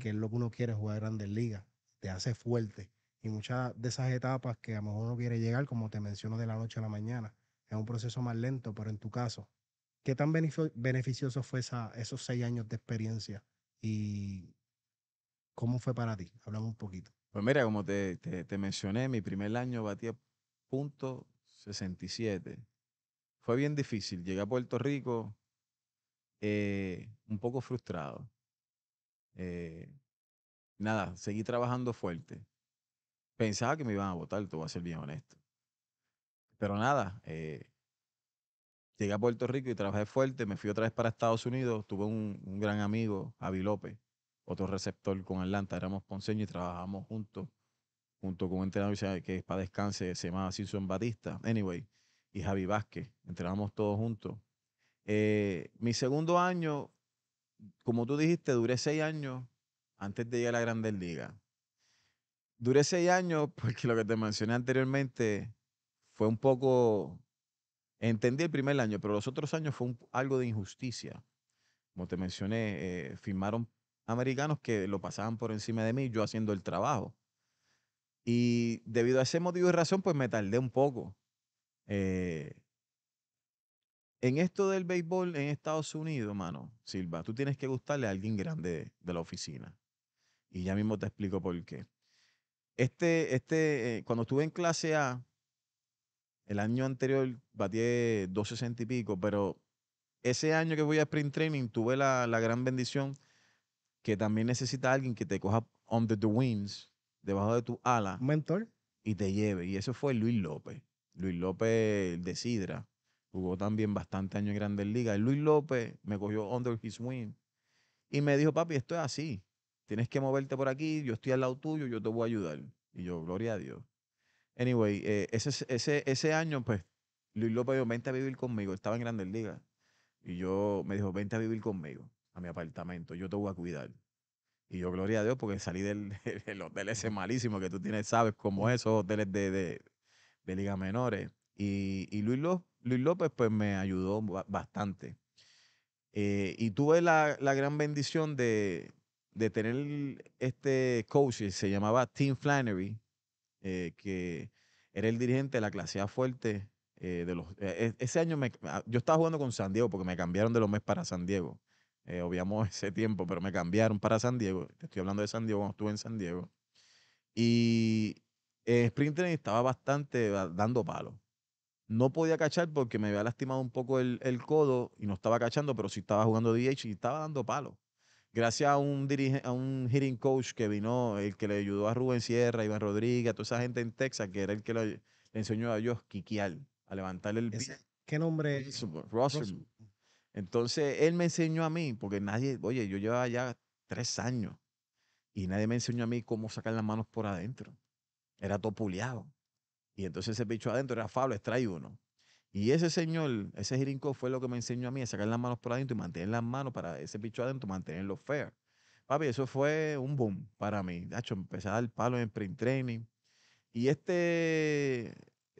que es lo que uno quiere jugar grandes ligas, te hace fuerte. Y muchas de esas etapas que a lo mejor uno quiere llegar, como te menciono, de la noche a la mañana, es un proceso más lento, pero en tu caso, ¿qué tan beneficioso fue esa, esos seis años de experiencia? ¿Y cómo fue para ti? Hablamos un poquito. Pues mira, como te, te, mencioné, mi primer año batía punto 67. Fue bien difícil. Llegué a Puerto Rico eh, un poco frustrado. Eh, nada, seguí trabajando fuerte. Pensaba que me iban a votar, te voy a ser bien honesto. Pero nada, eh, llegué a Puerto Rico y trabajé fuerte. Me fui otra vez para Estados Unidos. Tuve un, gran amigo, Avi López, otro receptor con Atlanta, éramos ponceños y trabajamos juntos, junto con un entrenador que es para descanse, se llama Simpson Batista, anyway, y Javi Vázquez, entrenamos todos juntos. Eh, mi segundo año, como tú dijiste, duré seis años antes de llegar a la Grandes liga Duré seis años porque lo que te mencioné anteriormente fue un poco Entendí el primer año, pero los otros años fue algo de injusticia. Como te mencioné, eh, firmaron americanos que lo pasaban por encima de mí, yo haciendo el trabajo. Y debido a ese motivo y razón, pues me tardé un poco. Eh, en esto del béisbol en Estados Unidos, mano, Silva, tú tienes que gustarle a alguien grande de, la oficina. Y ya mismo te explico por qué. Este, este, eh, cuando estuve en clase A, el año anterior batié 260 y pico, pero ese año que voy a sprint training tuve la, la gran bendición que también necesita alguien que te coja under the wings, debajo de tu ala. mentor. Y te lleve. Y eso fue Luis López. Luis López de Sidra. Jugó también bastante años en Grandes Ligas. Y Luis López me cogió under his wing. Y me dijo, papi, esto es así. Tienes que moverte por aquí. Yo estoy al lado tuyo. Yo te voy a ayudar. Y yo, gloria a Dios. Anyway, eh, ese, ese año, pues, Luis López dijo, vente a vivir conmigo. Estaba en Grandes Ligas. Y yo me dijo, vente a vivir conmigo a mi apartamento, yo te voy a cuidar. Y yo, gloria a Dios, porque salí del, del hotel ese malísimo que tú tienes, sabes, como esos hoteles de, de, menores. Y, y Luis, López, pues me ayudó bastante. Eh, y tuve la, gran bendición de, tener este coach, se llamaba Tim Flannery, eh, que era el dirigente de la clase fuerte. Eh, de los, e-, e-, ese año me, ah, yo estaba jugando con San Diego porque me cambiaron de los mes para San Diego. Eh, obviamos ese tiempo, pero me cambiaron para San Diego. Te estoy hablando de San Diego cuando estuve en San Diego. Y Sprinter estaba bastante dando palo. No podía cachar porque me había lastimado un poco el, el, codo y no estaba cachando, pero sí estaba jugando DH y estaba dando palo. Gracias a un, a un hitting coach que vino, el que le ayudó a Rubén Sierra, Iván Rodríguez, a toda esa gente en Texas, que era el que le enseñó a ellos quiquear, a levantar el... ¿Qué nombre? es? Russell. Entonces él me enseñó a mí, porque nadie, oye, yo llevaba ya tres años y nadie me enseñó a mí cómo sacar las manos por adentro. Era todo puliado. Y entonces ese bicho adentro era Fabio, extrae uno. Y ese señor, ese jirinco fue lo que me enseñó a mí a sacar las manos por adentro y mantener las manos para ese bicho adentro, mantenerlo fair. Papi, eso fue un boom para mí. De hecho, empecé a dar palo en sprint training. Y este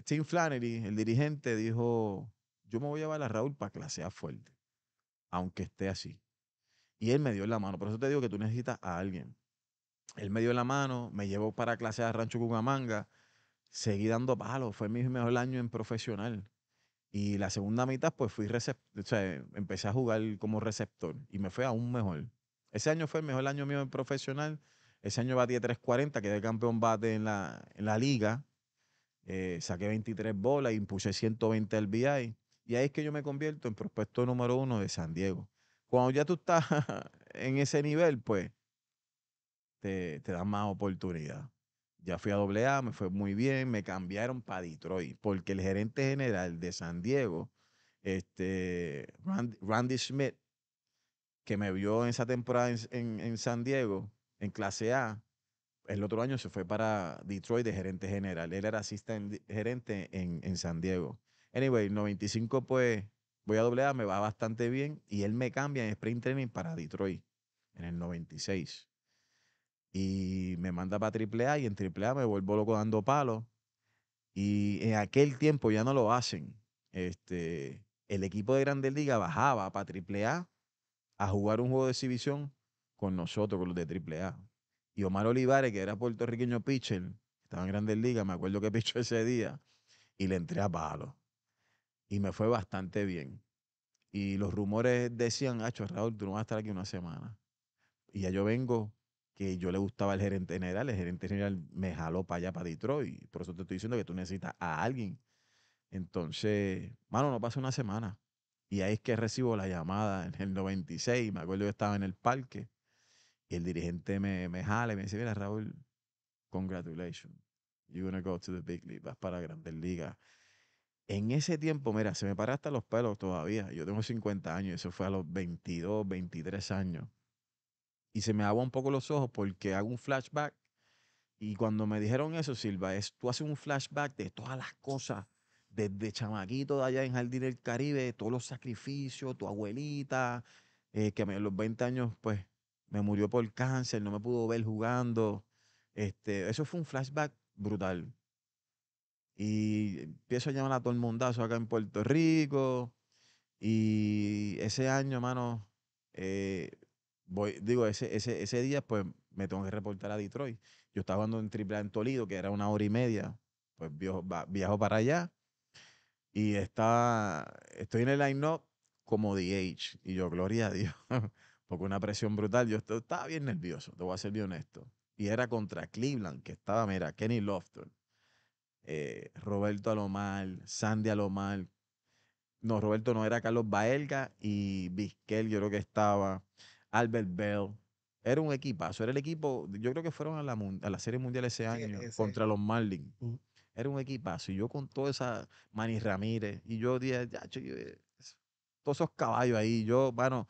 Tim Flannery, el dirigente, dijo, yo me voy a llevar a Raúl para que la sea fuerte aunque esté así. Y él me dio la mano. Por eso te digo que tú necesitas a alguien. Él me dio la mano, me llevó para clases a Rancho Cucamanga, seguí dando palos, fue mi mejor año en profesional. Y la segunda mitad, pues fui receptor, o sea, empecé a jugar como receptor y me fue aún mejor. Ese año fue el mejor año mío en profesional. Ese año batí 340, quedé campeón bate en la, liga. Eh, saqué 23 bolas, impuse 120 al BI. Y ahí es que yo me convierto en prospecto número uno de San Diego. Cuando ya tú estás en ese nivel, pues te, te dan más oportunidad. Ya fui a AA, me fue muy bien, me cambiaron para Detroit, porque el gerente general de San Diego, este, Randy, Schmidt, que me vio en esa temporada en, San Diego, en clase A, el otro año se fue para Detroit de gerente general. Él era asistente gerente en, en, San Diego. Anyway, el 95 pues voy a doble A, me va bastante bien y él me cambia en sprint training para Detroit en el 96. Y me manda para AAA, y en AAA me vuelvo loco dando palos. Y en aquel tiempo ya no lo hacen. Este, el equipo de Grandes Ligas bajaba para AAA A jugar un juego de exhibición con nosotros, con los de AAA. Y Omar Olivares, que era puertorriqueño pitcher, estaba en Grandes Ligas, me acuerdo que pichó ese día, y le entré a palos y me fue bastante bien. Y los rumores decían, Acho, Raúl, tú no vas a estar aquí una semana. Y ya yo vengo, que yo le gustaba el gerente general, el gerente general me jaló para allá, para Detroit. Por eso te estoy diciendo que tú necesitas a alguien. Entonces, mano, no pasa una semana. Y ahí es que recibo la llamada en el 96, me acuerdo que estaba en el parque, y el dirigente me, me jala y me dice, mira, Raúl, congratulations, you're gonna go to the big league, vas para Grandes Ligas en ese tiempo, mira, se me para hasta los pelos todavía. Yo tengo 50 años, eso fue a los 22, 23 años. Y se me agua un poco los ojos porque hago un flashback. Y cuando me dijeron eso, Silva, es, tú haces un flashback de todas las cosas, desde chamaquito allá en Jardín del Caribe, todos los sacrificios, tu abuelita, eh, que a los 20 años, pues, me murió por cáncer, no me pudo ver jugando. Este, eso fue un flashback brutal. Y empiezo a llamar a todo el mundazo acá en Puerto Rico. Y ese año, mano, eh, voy, digo, ese, ese, ese día, pues me tengo que reportar a Detroit. Yo estaba jugando en Triple en Toledo, que era una hora y media. Pues viajo, para allá. Y estaba, estoy en el line-up como DH. Y yo, gloria a Dios, porque una presión brutal. Yo estaba bien nervioso, te voy a ser bien honesto. Y era contra Cleveland, que estaba, mira, Kenny Lofton. Eh, Roberto Alomar, Sandy Alomar. No, Roberto no era Carlos Baelga y Vizquel, yo creo que estaba. Albert Bell. Era un equipazo, era el equipo, yo creo que fueron a la, la Serie Mundial ese año contra los Marlins. Era un equipazo. Y yo con toda esa Manny Ramírez, y yo todos esos caballos ahí. Yo, bueno,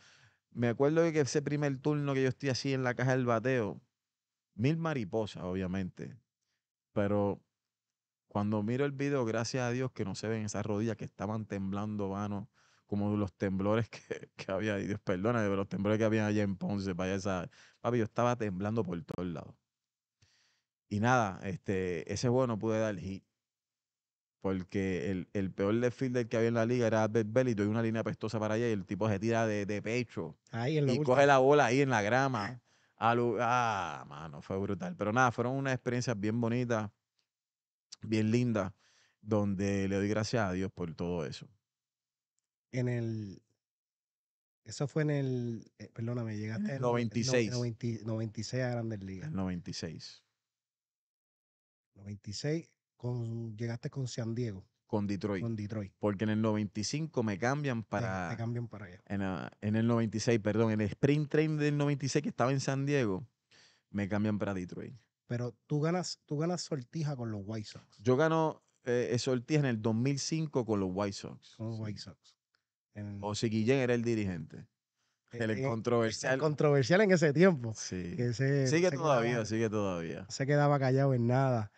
me acuerdo de que ese primer turno que yo estoy así en la caja del bateo, mil mariposas, obviamente. Pero cuando miro el video, gracias a Dios que no se ven esas rodillas que estaban temblando vano, como los temblores que, que había, y Dios perdona, de los temblores que había allá en Ponce, para esa. Papi, yo estaba temblando por todos lados. Y nada, este, ese juego no pude dar hit. Porque el, el peor de fielder que había en la liga era Albert Bell y doy una línea pestosa para allá y el tipo se tira de, de pecho. y coge la bola ahí en la grama. Ah. ah, mano, fue brutal. Pero nada, fueron unas experiencias bien bonitas bien linda, donde le doy gracias a Dios por todo eso. En el. Eso fue en el. Eh, perdóname, llegaste. En el 96. 96 a Grandes Ligas. 96. 96, con, llegaste con San Diego. Con Detroit. Con Detroit. Porque en el 95 me cambian para. Te cambian para allá. En, ah, en, el 96, perdón, en el sprint train del 96 que estaba en San Diego, me cambian para Detroit. Pero tú ganas, tú ganas sortija con los White Sox. Yo gano eh, eh sortija en el 2005 con los White Sox. Con los White Sox. O si Guillén era el dirigente. Eh, eh, el, controversial. El controversial en ese tiempo. Sí. sigue todavía, sigue todavía. Se quedaba callado en nada.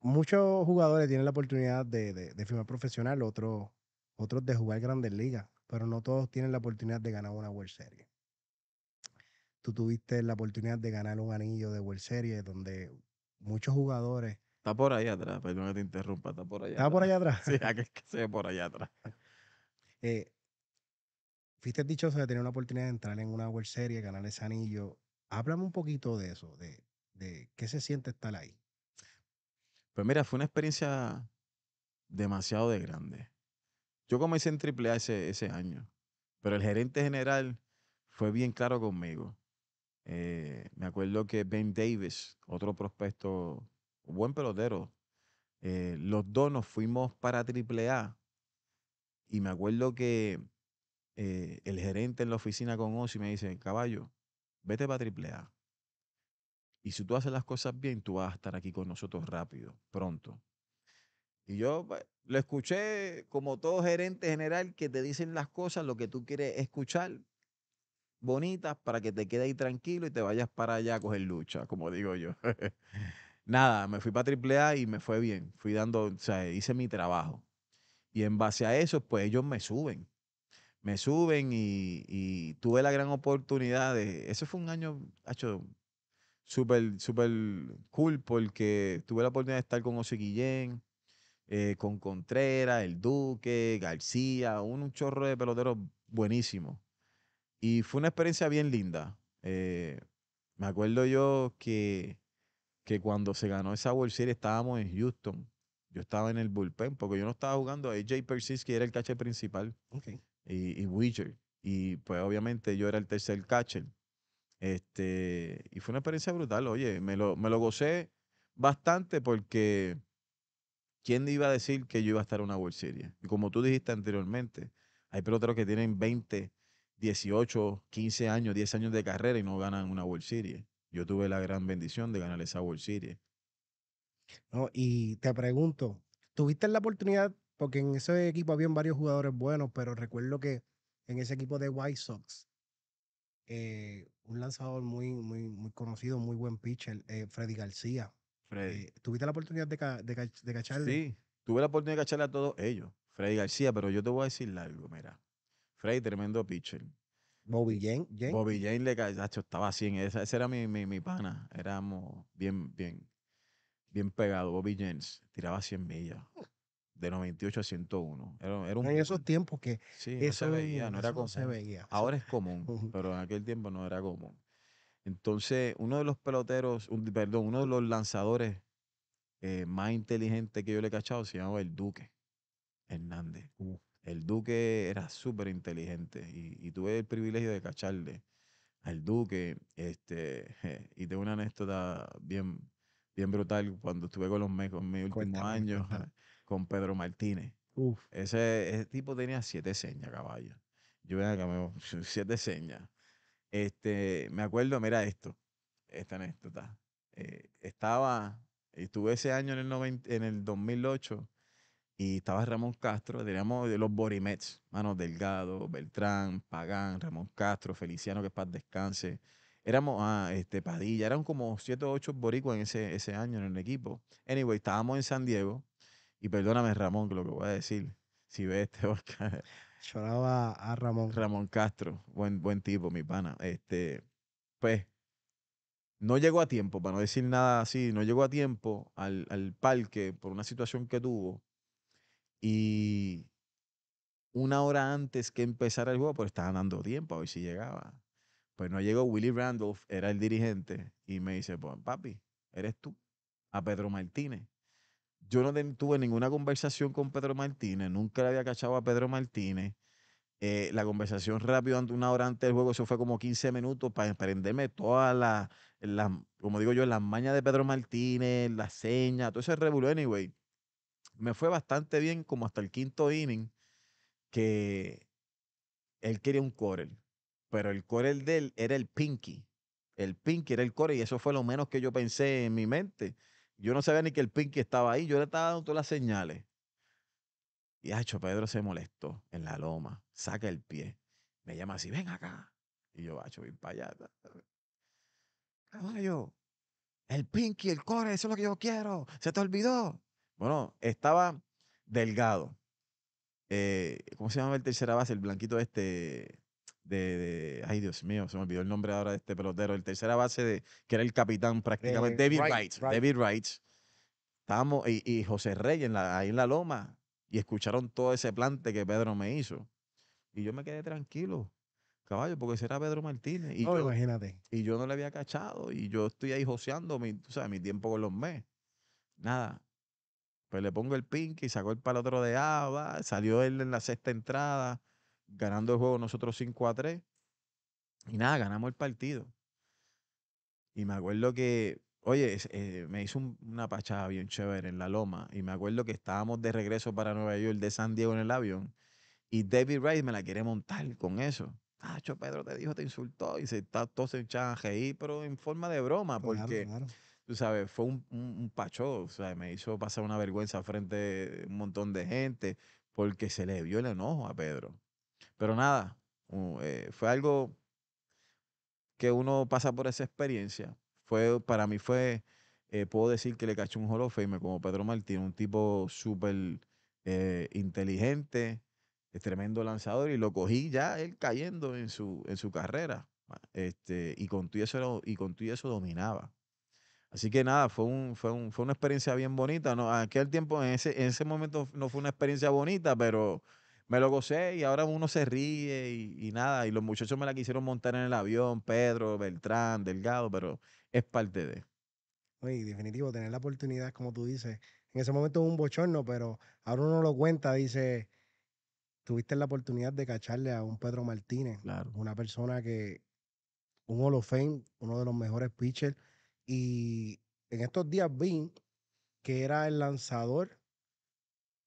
muchos jugadores tienen la oportunidad de, firmar profesional, otros, otros de jugar grandes ligas, pero no todos tienen la oportunidad de ganar una World Series tú tuviste la oportunidad de ganar un anillo de World Series donde muchos jugadores... Está por ahí atrás, perdón que te interrumpa, está por allá. Está por allá atrás. Sí, que se ve por allá atrás. Eh, fuiste dichoso de tener una oportunidad de entrar en una World Series, ganar ese anillo. Háblame un poquito de eso, de, de qué se siente estar ahí. Pues mira, fue una experiencia demasiado de grande. Yo comencé en AAA ese, ese año, pero el gerente general fue bien claro conmigo. Eh, me acuerdo que Ben Davis, otro prospecto, buen pelotero, eh, los dos nos fuimos para AAA y me acuerdo que eh, el gerente en la oficina con Ozzy me dice, caballo, vete para AAA. Y si tú haces las cosas bien, tú vas a estar aquí con nosotros rápido, pronto. Y yo pues, lo escuché como todo gerente general que te dicen las cosas, lo que tú quieres escuchar, bonitas para que te quedes ahí tranquilo y te vayas para allá a coger lucha, como digo yo. Nada, me fui para AAA y me fue bien. Fui dando, o sea, hice mi trabajo. Y en base a eso, pues ellos me suben. Me suben y, tuve la gran oportunidad de. Ese fue un año, hecho súper, súper cool porque tuve la oportunidad de estar con José Guillén, eh, con Contreras, el Duque, García, un, un chorro de peloteros buenísimos. Y fue una experiencia bien linda. Eh, me acuerdo yo que, cuando se ganó esa World Series estábamos en Houston. Yo estaba en el bullpen porque yo no estaba jugando. AJ Persis, que era el catcher principal, y, y Witcher. Y pues obviamente yo era el tercer catcher. Este, y fue una experiencia brutal. Oye, me lo, me lo gocé bastante porque ¿quién iba a decir que yo iba a estar en una World Series? Y como tú dijiste anteriormente, hay peloteros que tienen 20, 18, 15 años, 10 años de carrera y no ganan una World Series. Yo tuve la gran bendición de ganar esa World Series. No, y te pregunto, ¿tuviste la oportunidad? Porque en ese equipo habían varios jugadores buenos, pero recuerdo que en ese equipo de White Sox, eh, un lanzador muy, muy, muy conocido, muy buen pitcher, eh, Freddy García. Eh, ¿Tuviste la oportunidad de, de cacharle? Sí, tuve la oportunidad de cacharle a todos ellos, Freddy García, pero yo te voy a decir algo, mira. Frey, tremendo pitcher. Bobby Jane. Bobby Jane le cachacho, estaba así. esa, ese era mi, pana. Éramos bien, bien, bien pegados. Bobby James tiraba 100 millas. De 98 a 101. Era, en esos tiempos que sí, eso se veía, no era común. veía. Ahora es común, pero en aquel tiempo no era común. Entonces, uno de los peloteros, perdón, uno de los lanzadores eh, más inteligentes que yo le he cachado se llamaba el Duque Hernández. Uh. El Duque era súper inteligente y, tuve el privilegio de cacharle al Duque. Este, y tengo una anécdota bien, brutal cuando estuve con los mecos en mi último año con Pedro Martínez. Ese, tipo tenía siete señas, caballo. Yo venía siete señas. Este, me acuerdo, mira esto, esta anécdota. Eh, estaba, estuve ese año en el, en el 2008 y estaba Ramón Castro, teníamos los Borimets, Manos Delgado, Beltrán, Pagán, Ramón Castro, Feliciano, que es paz descanse. Éramos, a ah, este, Padilla, eran como 7 o 8 boricuas en ese, ese año en el equipo. Anyway, estábamos en San Diego, y perdóname Ramón, que lo que voy a decir, si ve este Oscar. Lloraba a Ramón. Ramón Castro, buen, buen tipo, mi pana. Este, pues, no llegó a tiempo, para no decir nada así, no llegó a tiempo al, al parque por una situación que tuvo y una hora antes que empezara el juego, pues estaba dando tiempo hoy ver si llegaba. Pues no llegó Willie Randolph, era el dirigente, y me dice, pues, papi, eres tú, a Pedro Martínez. Yo no tuve ninguna conversación con Pedro Martínez, nunca le había cachado a Pedro Martínez. Eh, la conversación rápido, una hora antes del juego, eso fue como 15 minutos para emprenderme todas las, como digo yo, las mañas de Pedro Martínez, las señas, todo ese revuelo, anyway me fue bastante bien como hasta el quinto inning que él quería un corel, pero el corel de él era el pinky. El pinky era el core y eso fue lo menos que yo pensé en mi mente. Yo no sabía ni que el pinky estaba ahí, yo le estaba dando todas las señales. Y acho Pedro se molestó en la loma, saca el pie, me llama así, ven acá. Y yo, Hacho, bien allá. Caballo, el pinky, el core, eso es lo que yo quiero. Se te olvidó. Bueno, estaba delgado. Eh, ¿Cómo se llama el tercera base? El blanquito este. De, ay Dios mío, se me olvidó el nombre ahora de este pelotero, el tercera base que era el capitán prácticamente, David Wright, David Wright. Estábamos, y, José Reyes en la, ahí en la loma, y escucharon todo ese plante que Pedro me hizo. Y yo me quedé tranquilo, caballo, porque ese era Pedro Martínez. Y yo, imagínate. Y yo no le había cachado, y yo estoy ahí joseando mi, mi tiempo con los mes. Nada, pues le pongo el pink y sacó el palo otro de Ava, salió él en la sexta entrada, ganando el juego nosotros 5 a 3. Y nada, ganamos el partido. Y me acuerdo que, oye, eh, me hizo una pachada bien chévere en la loma. Y me acuerdo que estábamos de regreso para Nueva York de San Diego en el avión. Y David Wright me la quiere montar con eso. Nacho Pedro te dijo, te insultó. Y se está todos se echan a pero en forma de broma, porque tú sabes, fue un, un, o sea, me hizo pasar una vergüenza frente a un montón de gente porque se le vio el enojo a Pedro. Pero nada, eh, fue algo que uno pasa por esa experiencia. Fue, para mí fue, eh, puedo decir que le caché un Hall of Fame como Pedro Martín, un tipo súper eh, inteligente, tremendo lanzador, y lo cogí ya él cayendo en su, en su carrera. Este, y con y eso, y con y eso dominaba. Así que nada, fue, un, fue, una experiencia bien bonita. No, aquel tiempo, en ese, en ese momento no fue una experiencia bonita, pero me lo gocé y ahora uno se ríe y, nada. Y los muchachos me la quisieron montar en el avión, Pedro, Beltrán, Delgado, pero es parte de. Oye, definitivo, tener la oportunidad, como tú dices, en ese momento es un bochorno, pero ahora uno lo cuenta, dice, tuviste la oportunidad de cacharle a un Pedro Martínez, una persona que, un Hall of Fame, uno de los mejores pitchers y en estos días vi que era el lanzador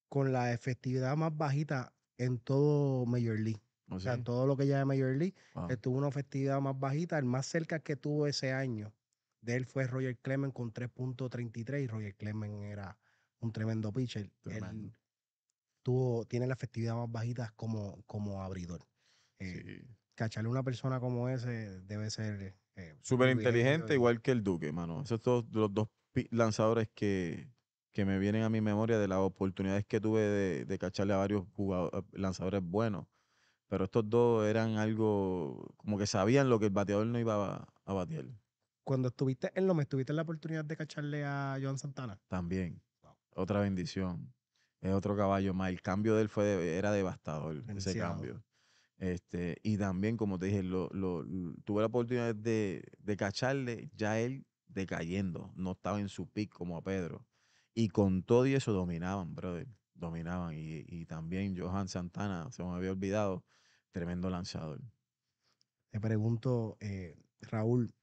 con la efectividad más bajita en todo Major League. ¿Oh, o sea, todo lo que es Major League, estuvo eh, tuvo una efectividad más bajita. El más cerca que tuvo ese año de él fue Roger Clemens con 3.33 y Roger Clemens era un tremendo pitcher. Él tuvo, tiene la efectividad más bajita como, como abridor. Eh, Cacharle una persona como ese debe ser eh, Súper inteligente, igual que el Duque, mano. Esos los dos lanzadores que, que, me vienen a mi memoria de las oportunidades que tuve de, cacharle a varios eh, lanzadores buenos. Pero estos dos eran algo como que sabían lo que el bateador no iba a, batear. Cuando estuviste en me ¿tuviste la oportunidad de cacharle a Joan Santana? También. Otra bendición. Es otro caballo más. El cambio de él fue era devastador, ese cambio. Este, y también, como te dije, lo, lo, tuve la oportunidad de, cacharle ya él decayendo, no estaba en su pick como a Pedro. Y con todo y eso dominaban, brother, dominaban. Y, también Johan Santana, se me había olvidado, tremendo lanzador. Te pregunto, eh, Raúl,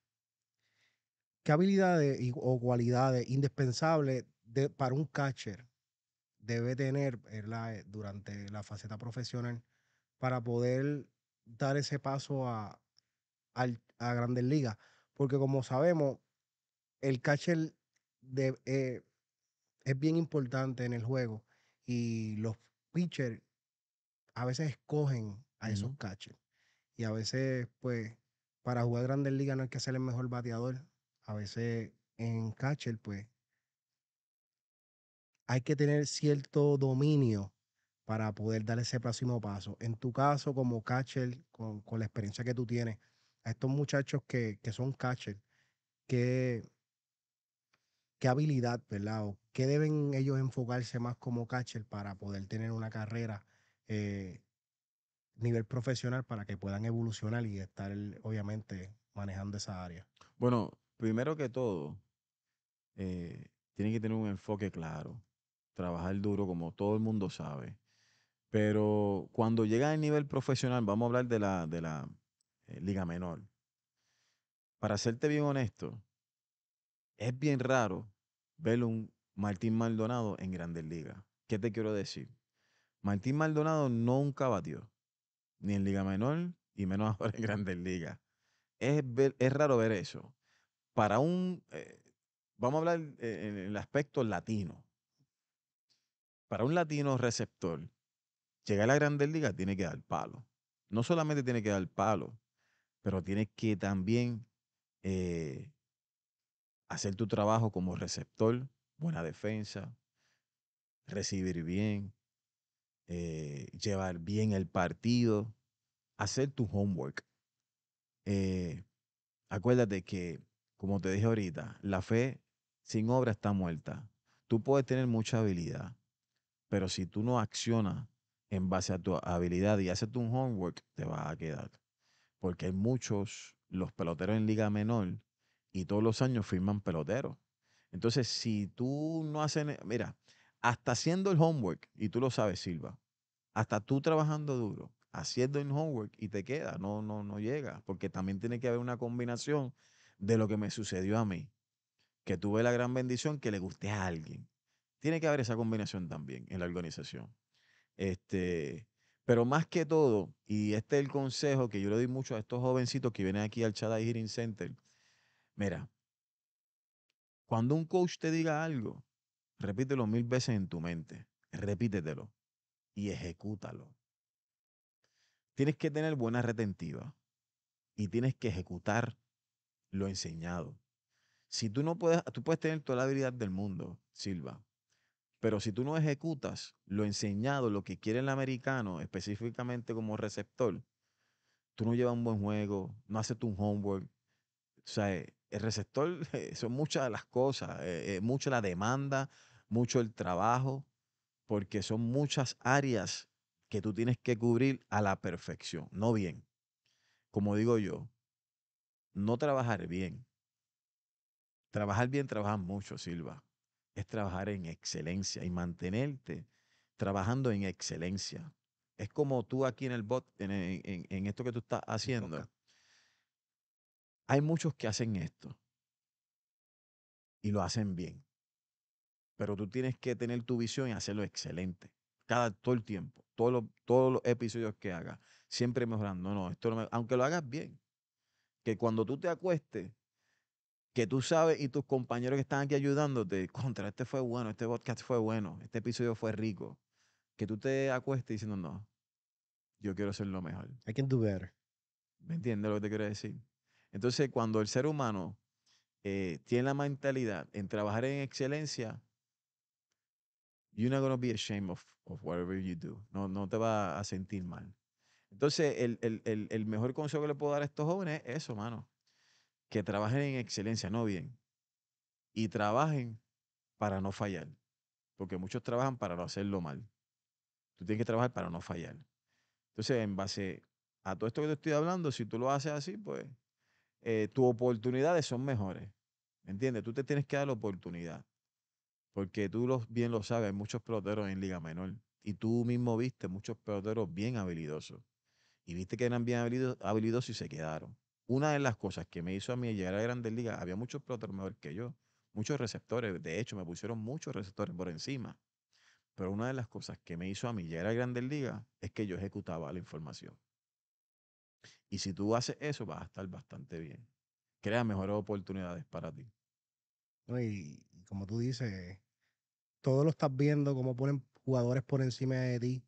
¿qué habilidades o cualidades indispensables para un catcher debe tener eh, durante la faceta profesional? para poder dar ese paso a, a, grandes ligas. Porque como sabemos, el catcher de, eh, es bien importante en el juego y los pitchers a veces escogen a esos catchers. Y a veces, pues, para jugar grandes ligas no hay que ser el mejor bateador. A veces en catcher, pues, hay que tener cierto dominio para poder dar ese próximo paso. En tu caso, como catcher, con, la experiencia que tú tienes, a estos muchachos que, son catcher, ¿qué, ¿qué habilidad, verdad? ¿Qué deben ellos enfocarse más como catcher para poder tener una carrera a eh, nivel profesional para que puedan evolucionar y estar, obviamente, manejando esa área? Bueno, primero que todo, eh, tienen que tener un enfoque claro, trabajar duro como todo el mundo sabe. Pero cuando llega al nivel profesional, vamos a hablar de la, de la eh, liga menor. Para serte bien honesto, es bien raro ver un Martín Maldonado en grandes ligas. ¿Qué te quiero decir? Martín Maldonado nunca batió, ni en liga menor y menos ahora en grandes ligas. Es, raro ver eso. Para un, eh, vamos a hablar eh, en el aspecto latino. Para un latino receptor, llegar a la grande liga tiene que dar palo. No solamente tiene que dar palo, pero tiene que también eh, hacer tu trabajo como receptor, buena defensa, recibir bien, eh, llevar bien el partido, hacer tu homework. Eh, acuérdate que, como te dije ahorita, la fe sin obra está muerta. Tú puedes tener mucha habilidad, pero si tú no accionas en base a tu habilidad y haces tu homework, te vas a quedar. Porque hay muchos, los peloteros en liga menor, y todos los años firman peloteros. Entonces, si tú no haces, mira, hasta haciendo el homework, y tú lo sabes, Silva, hasta tú trabajando duro, haciendo el homework y te queda, no, no, no llega, porque también tiene que haber una combinación de lo que me sucedió a mí, que tuve la gran bendición que le guste a alguien. Tiene que haber esa combinación también en la organización. Este, pero más que todo, y este es el consejo que yo le doy mucho a estos jovencitos que vienen aquí al Chad Hearing Center. Mira, cuando un coach te diga algo, repítelo mil veces en tu mente, repítetelo y ejecútalo. Tienes que tener buena retentiva y tienes que ejecutar lo enseñado. Si tú no puedes, tú puedes tener toda la habilidad del mundo, Silva, pero si tú no ejecutas lo enseñado, lo que quiere el americano, específicamente como receptor, tú no llevas un buen juego, no haces tu homework. O sea, eh, el receptor eh, son muchas de las cosas, eh, eh, mucho la demanda, mucho el trabajo, porque son muchas áreas que tú tienes que cubrir a la perfección, no bien. Como digo yo, no trabajar bien. Trabajar bien, trabaja mucho, Silva es trabajar en excelencia y mantenerte trabajando en excelencia. Es como tú aquí en el bot, en, esto que tú estás haciendo. Hay muchos que hacen esto y lo hacen bien. Pero tú tienes que tener tu visión y hacerlo excelente. Cada, todo el tiempo, todos los, todos los episodios que hagas, siempre mejorando. No, no, esto aunque lo hagas bien. Que cuando tú te acuestes, que tú sabes y tus compañeros que están aquí ayudándote, contra, este fue bueno, este podcast fue bueno, este episodio fue rico, que tú te acuestes diciendo, no, yo quiero ser lo mejor. I can do better. ¿Me entiendes lo que te quiero decir? Entonces, cuando el ser humano eh, tiene la mentalidad en trabajar en excelencia, you're not going be ashamed of, whatever you do. No, no te va a sentir mal. Entonces, el, el, el mejor consejo que le puedo dar a estos jóvenes es eso, mano que trabajen en excelencia, no bien, y trabajen para no fallar, porque muchos trabajan para no hacerlo mal. Tú tienes que trabajar para no fallar. Entonces, en base a todo esto que te estoy hablando, si tú lo haces así, pues eh, tus oportunidades son mejores. ¿Entiendes? Tú te tienes que dar la oportunidad. Porque tú bien lo sabes, hay muchos peloteros en Liga Menor. Y tú mismo viste muchos peloteros bien habilidosos. Y viste que eran bien habilidosos y se quedaron una de las cosas que me hizo a mí llegar a la Grande Liga, había muchos peloteros mejor que yo, muchos receptores, de hecho me pusieron muchos receptores por encima. Pero una de las cosas que me hizo a mí llegar a la Grande Liga es que yo ejecutaba la información. Y si tú haces eso, vas a estar bastante bien. Crea mejores oportunidades para ti. Y, como tú dices, todo lo estás viendo, cómo ponen jugadores por encima de ti,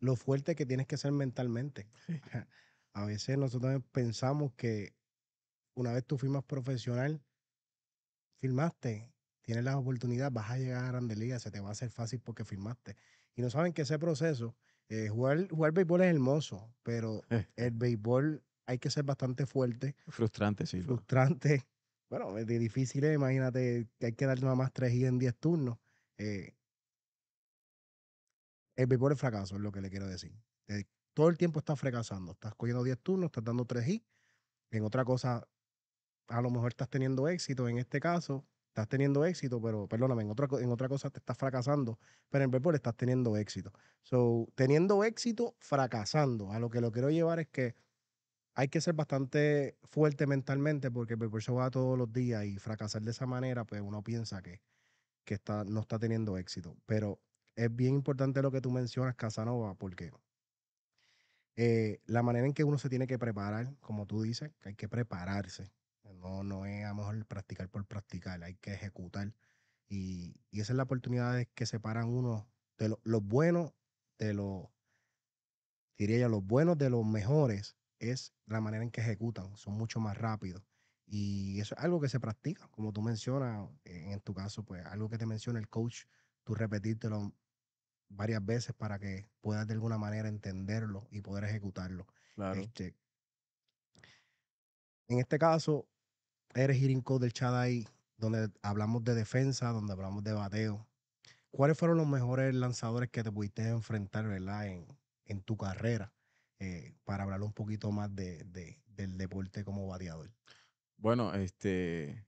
lo fuerte que tienes que ser mentalmente. A veces nosotros pensamos que una vez tú firmas profesional, firmaste, tienes la oportunidad, vas a llegar a Grandes Ligas, se te va a hacer fácil porque firmaste. Y no saben que ese proceso, eh, jugar, béisbol es hermoso, pero eh. el béisbol hay que ser bastante fuerte. Frustrante, sí. Frustrante. Bueno, es difícil, eh, imagínate, imagínate, hay que dar nada más tres y en 10 turnos. el béisbol es fracaso, es lo que le quiero decir todo el tiempo estás fracasando. Estás cogiendo 10 turnos, estás dando 3 hits. En otra cosa, a lo mejor estás teniendo éxito. En este caso, estás teniendo éxito, pero perdóname, en otra, en otra cosa te estás fracasando. Pero en béisbol estás teniendo éxito. So, teniendo éxito, fracasando. A lo que lo quiero llevar es que hay que ser bastante fuerte mentalmente porque el se va todos los días y fracasar de esa manera, pues uno piensa que, que está, no está teniendo éxito. Pero es bien importante lo que tú mencionas, Casanova, porque eh, la manera en que uno se tiene que preparar, como tú dices, que hay que prepararse. No, no es a lo mejor practicar por practicar, hay que ejecutar. Y, esa es la oportunidad que separan uno de los buenos, de los, diría yo, los buenos de los mejores, es la manera en que ejecutan, son mucho más rápidos. Y eso es algo que se practica, como tú mencionas, en tu caso, pues algo que te menciona el coach, tú repetírtelo varias veces para que puedas de alguna manera entenderlo y poder ejecutarlo. Claro. Este en este caso, eres hirinko del del ahí, donde hablamos de defensa, donde hablamos de bateo. ¿Cuáles fueron los mejores lanzadores que te pudiste enfrentar ¿verdad? En, en tu carrera? Eh, para hablar un poquito más de, del deporte como bateador. Bueno, este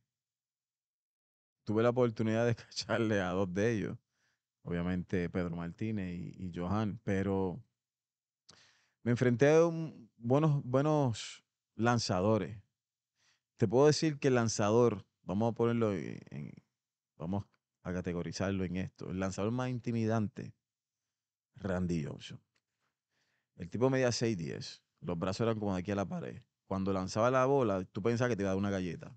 tuve la oportunidad de escucharle a dos de ellos obviamente Pedro Martínez y, Johan, pero me enfrenté a buenos, buenos lanzadores. Te puedo decir que el lanzador, vamos a ponerlo en, vamos a categorizarlo en esto, el lanzador más intimidante, Randy Johnson. El tipo medía 10 los brazos eran como de aquí a la pared. Cuando lanzaba la bola, tú pensabas que te iba a dar una galleta.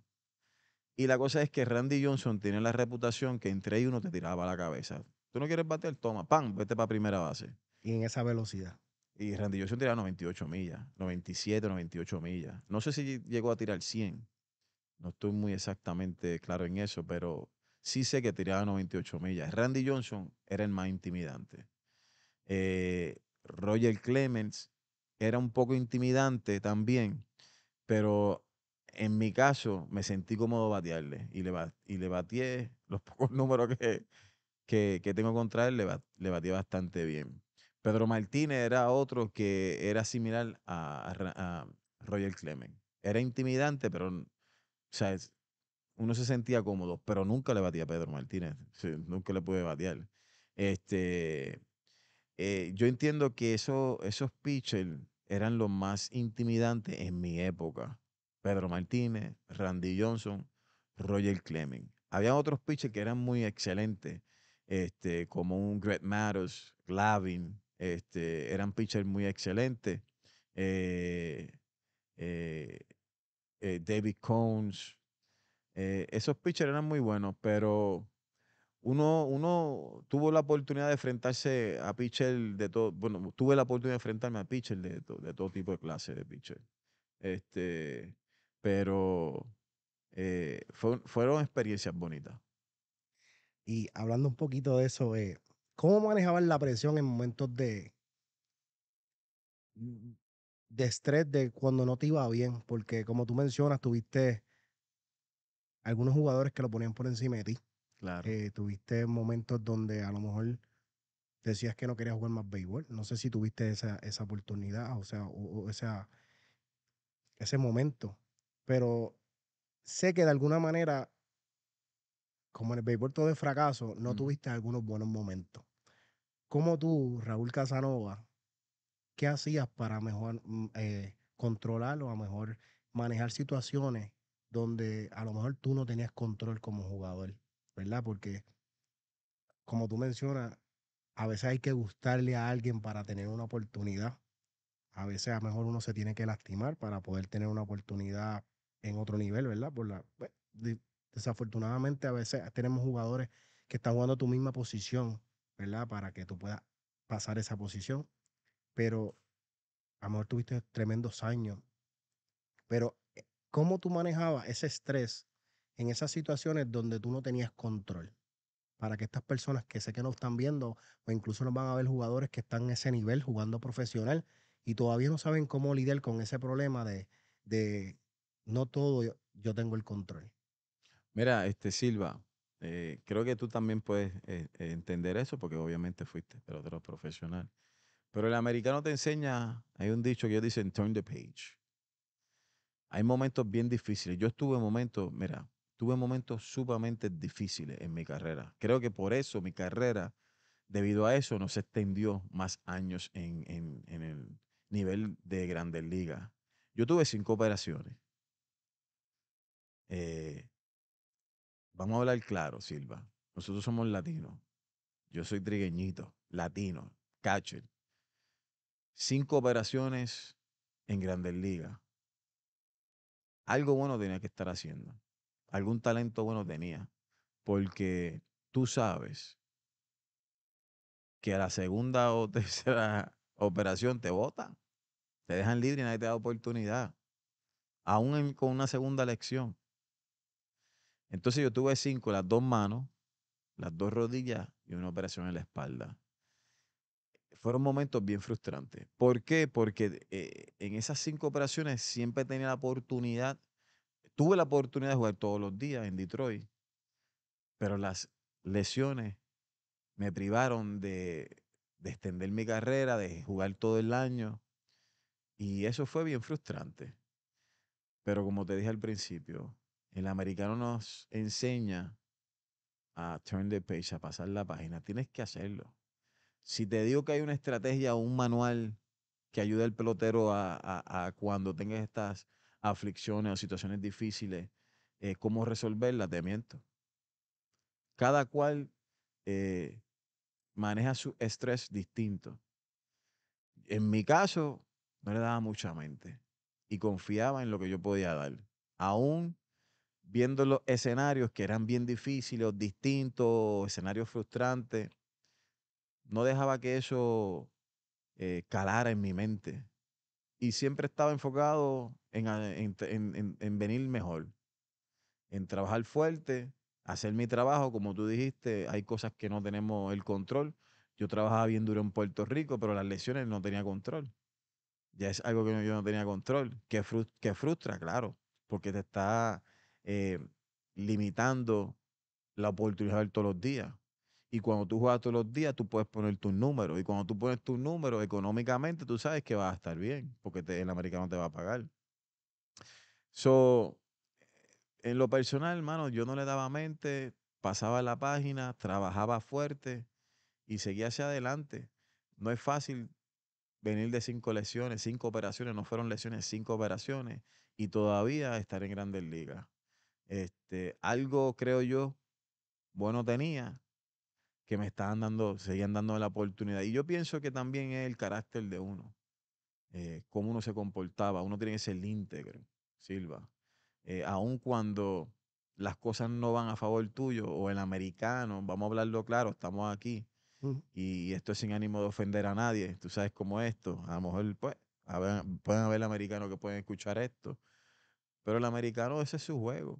Y la cosa es que Randy Johnson tiene la reputación que entre ellos uno te tiraba la cabeza tú no quieres batear, toma, pam, vete para primera base. Y en esa velocidad. Y Randy Johnson tiraba 98 millas, 97, 98 millas. No sé si llegó a tirar 100. No estoy muy exactamente claro en eso, pero sí sé que tiraba 98 millas. Randy Johnson era el más intimidante. Eh, Roger Clemens era un poco intimidante también, pero en mi caso me sentí cómodo batearle y le, batié y le bateé los pocos números que, que, tengo contra él le, batía bastante bien. Pedro Martínez era otro que era similar a, a, Roger Clemens. Era intimidante, pero uno se sentía cómodo, pero nunca le batía a Pedro Martínez. nunca le pude batear. Este, eh, yo entiendo que esos pitchers eran los más intimidantes en mi época. Pedro Martínez, Randy Johnson, Roger Clemens. Había otros pitchers que eran muy excelentes, este, como un Greg Matters, Glavin, este, eran pitchers muy excelentes. Eh, eh, eh, David Cones, esos pitchers eran muy buenos, pero uno, uno tuvo la oportunidad de enfrentarse a pitcher de todo, bueno, tuve la oportunidad de enfrentarme a pitcher de, todo tipo de clases de pitcher. Este, pero fueron experiencias bonitas. Y hablando un poquito de eso, eh, ¿cómo manejabas la presión en momentos de, mm, de estrés de cuando no te iba bien? Porque como tú mencionas, tuviste algunos jugadores que lo ponían por encima de ti. Claro. Eh, tuviste momentos donde a lo mejor decías que no querías jugar más béisbol. No sé si tuviste esa, esa oportunidad, o sea, o, ese momento. Pero sé que de alguna manera como en el béisbol todo de fracaso, no tuviste algunos buenos momentos. ¿Cómo tú, Raúl Casanova, qué hacías para mejor mm, eh, controlar o a mejor manejar situaciones donde a lo mejor tú no tenías control como jugador, ¿verdad? Porque, como tú mencionas, a veces hay que gustarle a alguien para tener una oportunidad. A veces a lo mejor uno se tiene que lastimar para poder tener una oportunidad en otro nivel, ¿verdad? Por la, pues, Desafortunadamente a veces tenemos jugadores que están jugando tu misma posición, ¿verdad? Para que tú puedas pasar esa posición. Pero a lo mejor tuviste tremendos años. Pero eh, ¿cómo tú manejabas ese estrés en esas situaciones donde tú no tenías control? Para que estas personas que sé que nos están viendo, o incluso nos van a ver jugadores que están en ese nivel jugando profesional y todavía no saben cómo lidiar con ese problema de, no todo yo tengo el control. Mira, este Silva, eh, creo que tú también puedes eh, entender eso porque obviamente fuiste otro profesional. Pero el americano te enseña, hay un dicho que ellos dicen, turn the page. Hay momentos bien difíciles. Yo estuve en momentos, mira, tuve momentos sumamente difíciles en mi carrera. Creo que por eso mi carrera, debido a eso, no se extendió más años en, el nivel de grandes ligas. Yo tuve cinco operaciones. Eh, vamos a hablar claro, Silva. Nosotros somos latinos. Yo soy trigueñito, latino, catcher. Cinco operaciones en Grandes Ligas. Algo bueno tenía que estar haciendo. Algún talento bueno tenía. Porque tú sabes que a la segunda o tercera operación te votan. Te dejan libre y nadie te da oportunidad. Aún con una segunda elección. Entonces yo tuve cinco, las dos manos, las dos rodillas y una operación en la espalda. Fueron momentos bien frustrantes. ¿Por qué? Porque eh, en esas cinco operaciones siempre tenía la oportunidad, tuve la oportunidad de jugar todos los días en Detroit, pero las lesiones me privaron de, de extender mi carrera, de jugar todo el año. Y eso fue bien frustrante. Pero como te dije al principio, el americano nos enseña a turn the page, a pasar la página. Tienes que hacerlo. Si te digo que hay una estrategia o un manual que ayude al pelotero a, cuando tengas estas aflicciones o situaciones difíciles, eh, cómo resolverlas, te miento. Cada cual eh, maneja su estrés distinto. En mi caso, no le daba mucha mente y confiaba en lo que yo podía dar, aún viendo los escenarios que eran bien difíciles, distintos, escenarios frustrantes, no dejaba que eso eh, calara en mi mente. Y siempre estaba enfocado ah, en, en, en, venir mejor, en trabajar fuerte, hacer mi trabajo, como tú dijiste, hay cosas que no tenemos el control. Yo trabajaba bien duro en Puerto Rico, pero las lesiones no tenía control. Ya es algo que yo no tenía control, que frustra claro, porque te está eh, limitando la oportunidad de todos los días. Y cuando tú juegas todos los días, tú puedes poner tus números. Y cuando tú pones tus números, económicamente tú sabes que vas a estar bien, porque el americano te va a pagar. So, en lo personal, hermano, yo no le daba mente, pasaba la página, trabajaba fuerte y seguía hacia adelante. No es fácil venir de cinco lesiones, cinco operaciones, no fueron lesiones, cinco operaciones, y todavía estar en grandes ligas. Este, algo, creo yo, bueno tenía, que me estaban dando, seguían dando la oportunidad. Y yo pienso que también es el carácter de uno, como eh, cómo uno se comportaba. Uno tiene que ser íntegro, Silva. Eh, aun cuando las cosas no van a favor tuyo o el americano, vamos a hablarlo claro, estamos aquí. Y esto es sin ánimo de ofender a nadie. Tú sabes cómo esto. A lo mejor pues, pueden haber americanos que pueden escuchar esto. Pero el americano, ese es su juego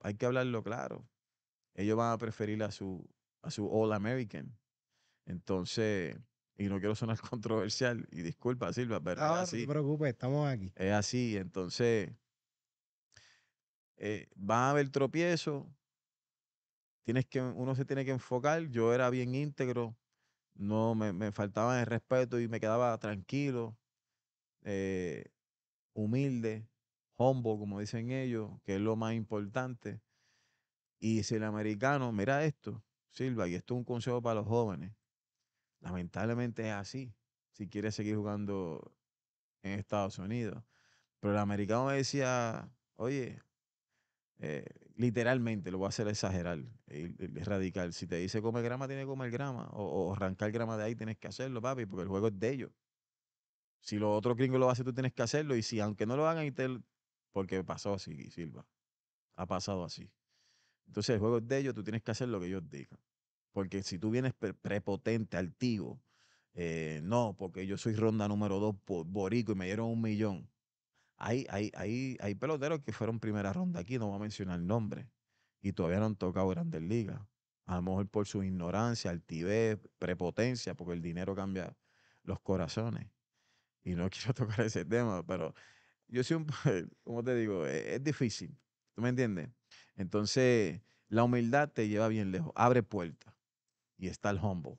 hay que hablarlo claro. Ellos van a preferir a su, a su All American. Entonces, y no quiero sonar controversial, y disculpa, Silva, pero es así. No te preocupes, estamos aquí. Es así, entonces, eh, van a haber tropiezos, tienes que, uno se tiene que enfocar, yo era bien íntegro, no me, faltaba el respeto y me quedaba tranquilo, eh, humilde, humble, como dicen ellos, que es lo más importante. Y si el americano, mira esto, Silva, y esto es un consejo para los jóvenes, lamentablemente es así, si quieres seguir jugando en Estados Unidos. Pero el americano me decía, oye, eh, literalmente, lo voy a hacer exagerar, es radical. Si te dice come grama, tienes que comer grama. O, arrancar grama de ahí, tienes que hacerlo, papi, porque el juego es de ellos. Si los otros gringos lo hacen, tú tienes que hacerlo. Y si aunque no lo hagan porque pasó así, Silva. Ha pasado así. Entonces, el juego es de ellos, tú tienes que hacer lo que ellos digan. Porque si tú vienes prepotente, altivo, eh, no, porque yo soy ronda número dos por Borico y me dieron un millón. Hay, hay, hay peloteros que fueron primera ronda aquí, no voy a mencionar el nombre, y todavía no han tocado grandes ligas. A lo mejor por su ignorancia, altivez, prepotencia, porque el dinero cambia los corazones. Y no quiero tocar ese tema, pero yo soy un, como te digo, e, es difícil, ¿tú me entiendes? Entonces, la humildad te lleva bien lejos, abre puertas y está el humble.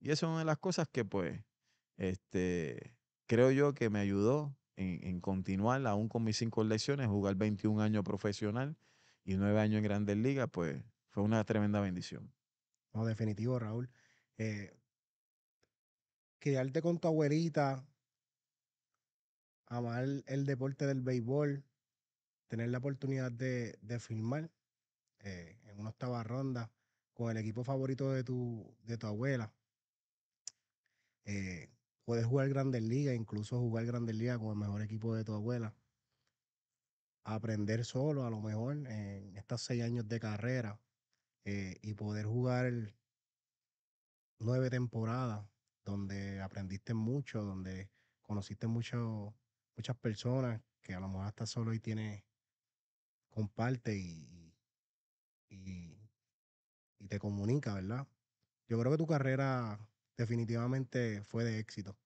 Y eso es una de las cosas que, pues, este, creo yo que me ayudó en, continuar, aún con mis cinco lecciones, jugar 21 años profesional y nueve años en Grandes Ligas, pues, fue una tremenda bendición. No, definitivo, Raúl. Eh, con tu abuelita, amar el deporte del béisbol, tener la oportunidad de, de filmar eh, en una octava ronda con el equipo favorito de tu, de tu abuela. Eh, puedes jugar Grandes Ligas, incluso jugar Grandes Ligas con el mejor equipo de tu abuela. Aprender solo, a lo mejor, en estos seis años de carrera eh, y poder jugar nueve temporadas donde aprendiste mucho, donde conociste mucho muchas personas que a lo mejor hasta solo y tiene, comparte y, y, te comunica, ¿verdad? Yo creo que tu carrera definitivamente fue de éxito.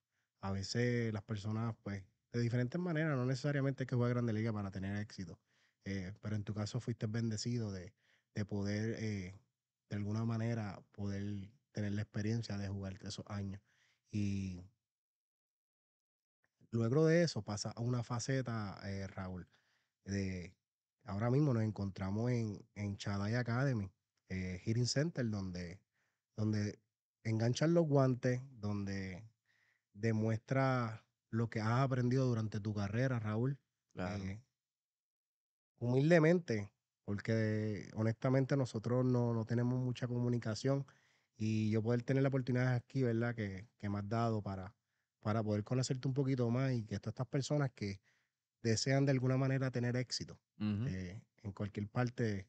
A veces las personas, pues, de diferentes maneras, no necesariamente hay que jugar Grande Liga para tener éxito, eh, pero en tu caso fuiste bendecido de, de poder, eh, de alguna manera, poder tener la experiencia de jugar esos años. Y Luego de eso pasa a una faceta, eh, Raúl, de ahora mismo nos encontramos en, en Academy, eh, Hearing Center, donde, donde enganchan los guantes, donde demuestra lo que has aprendido durante tu carrera, Raúl. Claro. Eh, humildemente, porque honestamente nosotros no, no, tenemos mucha comunicación y yo poder tener la oportunidad aquí, ¿verdad? Que, que me has dado para, para poder conocerte un poquito más y que todas estas personas que desean de alguna manera tener éxito eh, en cualquier parte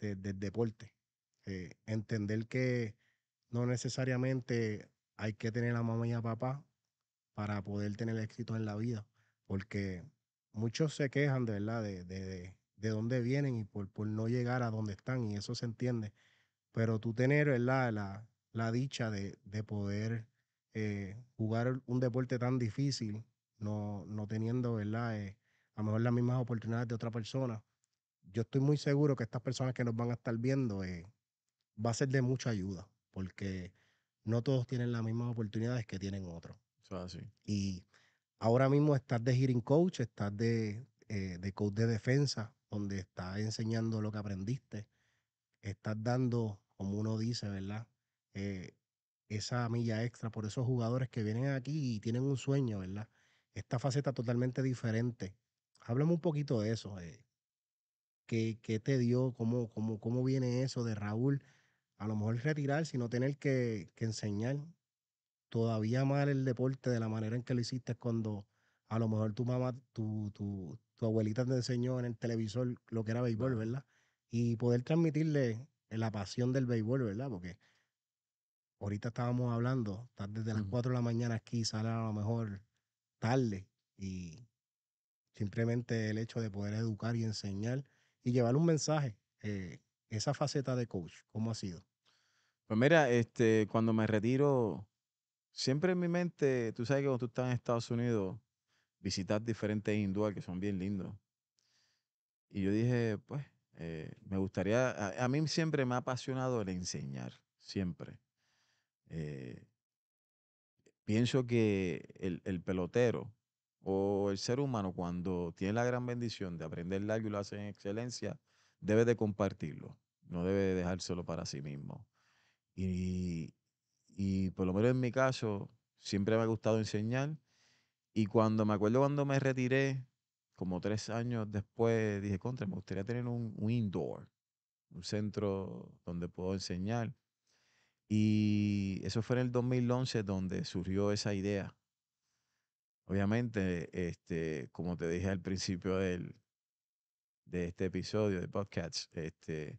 del de, deporte. Eh, entender que no necesariamente hay que tener a mamá y a papá para poder tener éxito en la vida, porque muchos se quejan de verdad de, de, dónde vienen y por, por no llegar a donde están, y eso se entiende. Pero tú tener La, dicha de, de poder eh, jugar un deporte tan difícil, no, teniendo, ¿verdad? Eh, a lo mejor las mismas oportunidades de otra persona. Yo estoy muy seguro que estas personas que nos van a estar viendo eh, va a ser de mucha ayuda, porque no todos tienen las mismas oportunidades que tienen otros. Y ahora mismo estás de hearing coach, estás de, coach de defensa, donde estás enseñando lo que aprendiste, estás dando, como uno dice, ¿verdad? esa milla extra por esos jugadores que vienen aquí y tienen un sueño, ¿verdad? Esta faceta totalmente diferente. Háblame un poquito de eso. Eh. ¿Qué, te dio? Cómo, cómo, ¿Cómo viene eso de Raúl? A lo mejor retirar, sino tener que, enseñar todavía más el deporte de la manera en que lo hiciste cuando a lo mejor tu mamá, tu, tu, tu abuelita te enseñó en el televisor lo que era béisbol, ¿verdad? Y poder transmitirle la pasión del béisbol, ¿verdad? Porque ahorita estábamos hablando, desde las 4 de la mañana aquí, sale a lo mejor tarde y simplemente el hecho de poder educar y enseñar y llevar un mensaje, eh, esa faceta de coach, ¿cómo ha sido? Pues mira, este, cuando me retiro, siempre en mi mente, tú sabes que cuando tú estás en Estados Unidos, visitas diferentes hindúes que son bien lindos. Y yo dije, pues, eh, me gustaría, a, mí siempre me ha apasionado el enseñar, siempre. Eh, pienso que el, pelotero o el ser humano cuando tiene la gran bendición de aprender algo y lo hace en excelencia, debe de compartirlo, no debe dejárselo para sí mismo. Y, por lo menos en mi caso, siempre me ha gustado enseñar. Y cuando me acuerdo cuando me retiré, como tres años después, dije, contra, me gustaría tener un, un indoor, un centro donde puedo enseñar. Y eso fue en el 2011 donde surgió esa idea. Obviamente, este, como te dije al principio del, de este episodio de podcast, este,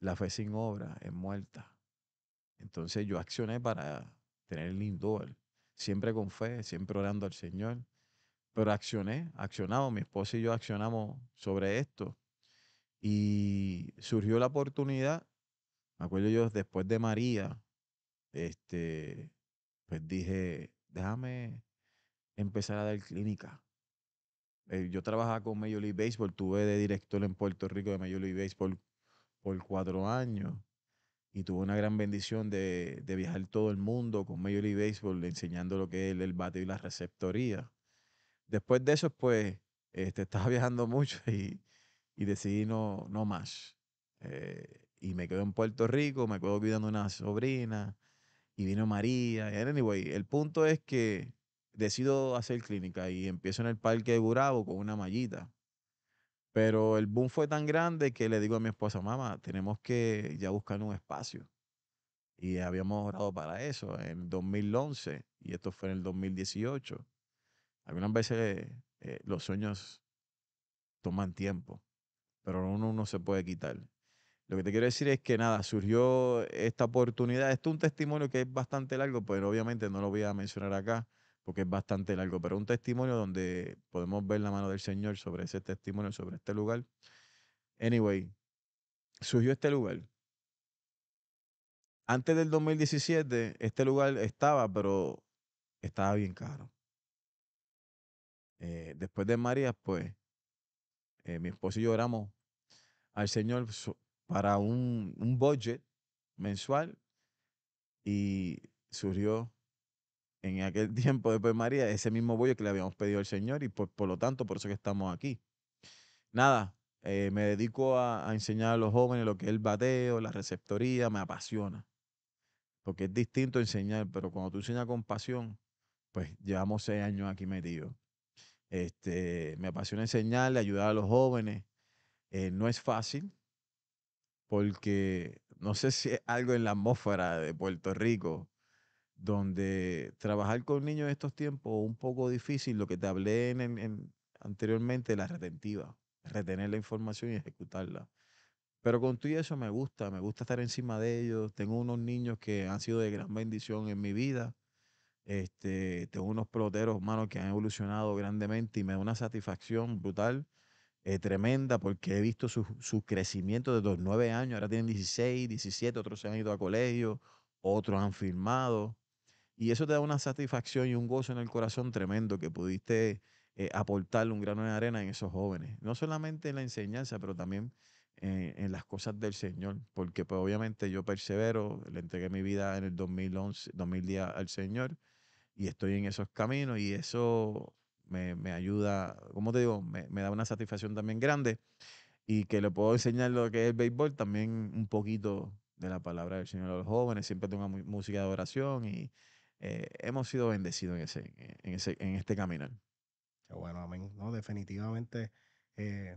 la fe sin obra es muerta. Entonces yo accioné para tener el indoor, siempre con fe, siempre orando al Señor. Pero accioné, accionamos, mi esposa y yo accionamos sobre esto. Y surgió la oportunidad, me acuerdo yo, después de María, este, pues dije, déjame empezar a dar clínica. Eh, yo trabajaba con Major League Baseball, tuve de director en Puerto Rico de Major League Baseball por cuatro años y tuve una gran bendición de, viajar todo el mundo con Major League Baseball enseñando lo que es el, bate y la receptoría. Después de eso, pues, este, estaba viajando mucho y, decidí no, no más. Eh, y me quedo en Puerto Rico, me quedo cuidando una sobrina, y vino María. Anyway, el punto es que decido hacer clínica y empiezo en el parque de Burabo con una mallita. Pero el boom fue tan grande que le digo a mi esposa, mamá, tenemos que ya buscar un espacio. Y habíamos orado para eso en 2011 y esto fue en el 2018. Algunas veces eh, los sueños toman tiempo, pero uno no se puede quitar. Lo que te quiero decir es que nada, surgió esta oportunidad. Esto es un testimonio que es bastante largo, pero obviamente no lo voy a mencionar acá porque es bastante largo, pero un testimonio donde podemos ver la mano del Señor sobre ese testimonio, sobre este lugar. Anyway, surgió este lugar. Antes del 2017, este lugar estaba, pero estaba bien caro. Eh, después de María, pues, eh, mi esposo y yo oramos al Señor para un, un budget mensual y surgió en aquel tiempo después de María ese mismo budget que le habíamos pedido al Señor y por, lo tanto por eso que estamos aquí. Nada, eh, me dedico a, enseñar a los jóvenes lo que es el bateo, la receptoría, me apasiona. Porque es distinto enseñar, pero cuando tú enseñas con pasión, pues llevamos seis años aquí metidos. Este, me apasiona enseñarle, ayudar a los jóvenes. Eh, no es fácil, porque no sé si algo en la atmósfera de Puerto Rico, donde trabajar con niños en estos tiempos un poco difícil, lo que te hablé en, anteriormente, la retentiva, retener la información y ejecutarla. Pero con tú y eso me gusta, me gusta estar encima de ellos. Tengo unos niños que han sido de gran bendición en mi vida. Este, tengo unos peloteros, hermanos que han evolucionado grandemente y me da una satisfacción brutal eh, tremenda porque he visto su, su, crecimiento desde los nueve años, ahora tienen 16, 17, otros se han ido a colegio, otros han firmado. Y eso te da una satisfacción y un gozo en el corazón tremendo que pudiste eh, aportarle un grano de arena en esos jóvenes. No solamente en la enseñanza, pero también eh, en las cosas del Señor. Porque pues, obviamente yo persevero, le entregué mi vida en el 2011, 2010 al Señor y estoy en esos caminos y eso me, ayuda, como te digo? Me, da una satisfacción también grande y que le puedo enseñar lo que es el béisbol, también un poquito de la palabra del Señor a los jóvenes, siempre tengo una música de oración y eh, hemos sido bendecidos en, ese, ese, en este caminar. bueno, No, definitivamente eh,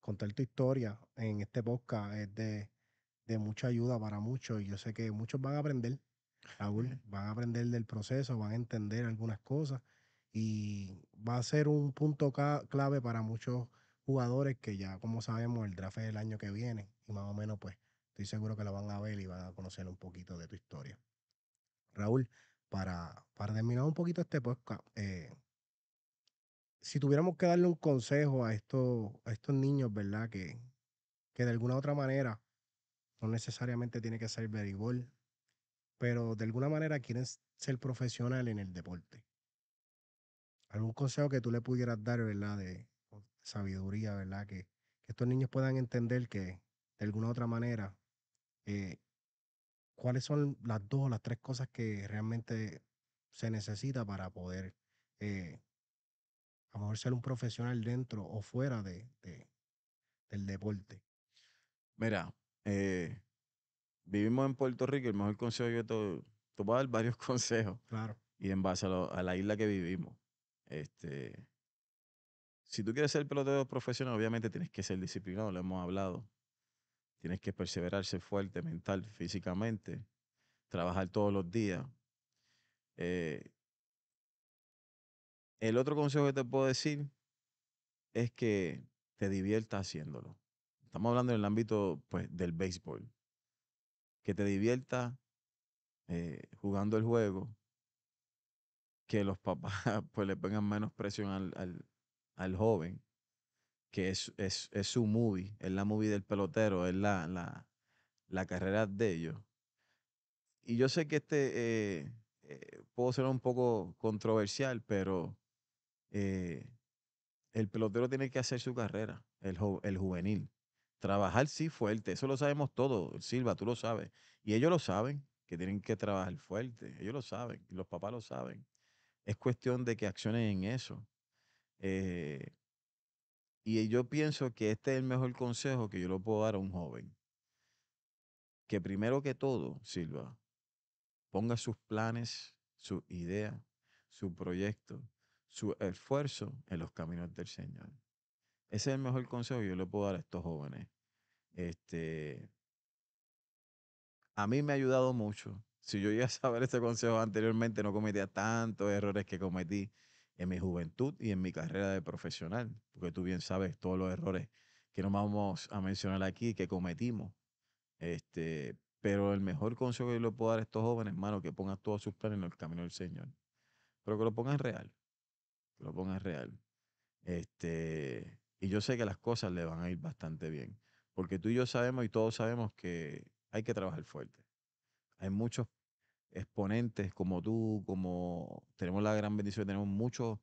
contar tu historia en este podcast es de, de mucha ayuda para muchos y yo sé que muchos van a aprender, Raúl, van a aprender del proceso, van a entender algunas cosas y va a ser un punto clave para muchos jugadores que ya, como sabemos, el draft es el año que viene y más o menos, pues estoy seguro que lo van a ver y van a conocer un poquito de tu historia. Raúl, para, para terminar un poquito este podcast, eh, si tuviéramos que darle un consejo a estos, a estos niños, ¿verdad? Que, que de alguna u otra manera, no necesariamente tiene que ser voleibol pero de alguna manera quieren ser profesional en el deporte algún consejo que tú le pudieras dar, ¿verdad? De sabiduría, ¿verdad? Que, estos niños puedan entender que de alguna u otra manera, eh, cuáles son las dos o las tres cosas que realmente se necesita para poder eh, a lo mejor ser un profesional dentro o fuera de, del deporte. Mira, eh, vivimos en Puerto Rico, el mejor consejo que te, te voy a dar varios consejos. Claro. Y en base a la isla que vivimos. Este, si tú quieres ser pelotero profesional, obviamente tienes que ser disciplinado, lo hemos hablado. Tienes que perseverarse fuerte, mental, físicamente, trabajar todos los días. Eh, el otro consejo que te puedo decir es que te diviertas haciéndolo. Estamos hablando en el ámbito pues, del béisbol. Que te diviertas eh, jugando el juego, que los papás pues le pongan menos presión al, joven, que es, su movie, es la movie del pelotero, es la, la, carrera de ellos. Y yo sé que este eh, eh, puedo ser un poco controversial, pero eh, el pelotero tiene que hacer su carrera, el, el juvenil. Trabajar sí fuerte, eso lo sabemos todos, Silva, tú lo sabes. Y ellos lo saben, que tienen que trabajar fuerte, ellos lo saben, y los papás lo saben. Es cuestión de que accionen en eso. Eh, y yo pienso que este es el mejor consejo que yo le puedo dar a un joven. Que primero que todo, Silva, ponga sus planes, su idea, su proyecto, su esfuerzo en los caminos del Señor. Ese es el mejor consejo que yo le puedo dar a estos jóvenes. Este, a mí me ha ayudado mucho si yo ya a saber este consejo anteriormente, no cometía tantos errores que cometí en mi juventud y en mi carrera de profesional, porque tú bien sabes todos los errores que nos vamos a mencionar aquí que cometimos. Este, pero el mejor consejo que yo le puedo dar a estos jóvenes, hermano, que pongan todos sus planes en el camino del Señor. Pero que lo pongan real. Que lo pongan real. Este, y yo sé que las cosas le van a ir bastante bien. Porque tú y yo sabemos y todos sabemos que hay que trabajar fuerte. Hay muchos exponentes como tú, como tenemos la gran bendición, tenemos muchos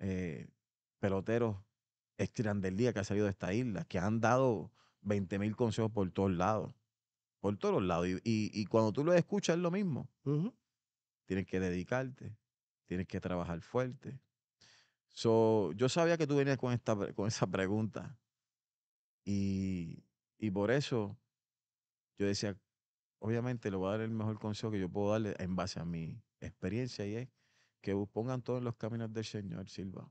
eh, peloteros estirando del día que ha salido de esta isla, que han dado 20.000 mil consejos por todos lados. Por todos lados. Y, cuando tú lo escuchas es lo mismo. Tienes que dedicarte, tienes que trabajar fuerte. yo sabía que tú venías con, esta, con esa pregunta. Y, y por eso yo decía, obviamente le voy a dar el mejor consejo que yo puedo darle en base a mi experiencia y es que pongan todos los caminos del Señor, Silva.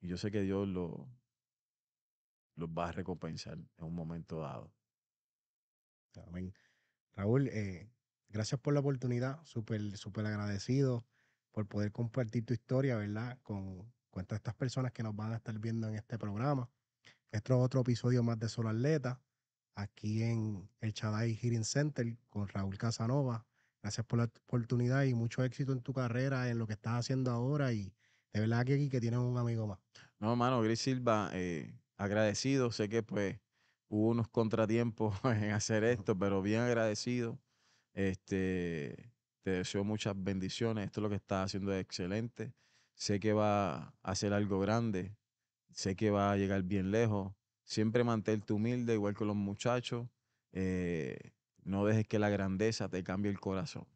Y yo sé que Dios lo, los va a recompensar en un momento dado. Amén. Raúl, eh, gracias por la oportunidad, súper súper agradecido por poder compartir tu historia, ¿verdad? Con, con todas estas personas que nos van a estar viendo en este programa. Este es otro episodio más de Solo Atleta aquí en el Chadai Hearing Center con Raúl Casanova. Gracias por la oportunidad y mucho éxito en tu carrera, en lo que estás haciendo ahora y de verdad que aquí que tienes un amigo más. No, mano, Gris Silva, eh, agradecido. Sé que pues hubo unos contratiempos en hacer esto, pero bien agradecido. Este, te deseo muchas bendiciones. Esto es lo que estás haciendo es excelente. Sé que va a hacer algo grande. Sé que va a llegar bien lejos. Siempre mantente humilde, igual que los muchachos. Eh, no dejes que la grandeza te cambie el corazón.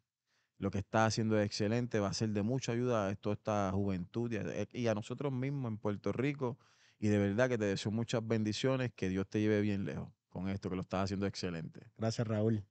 Lo que estás haciendo es excelente, va a ser de mucha ayuda a toda esta juventud eh, y a nosotros mismos en Puerto Rico. Y de verdad que te deseo muchas bendiciones, que Dios te lleve bien lejos con esto, que lo estás haciendo excelente. Gracias, Raúl.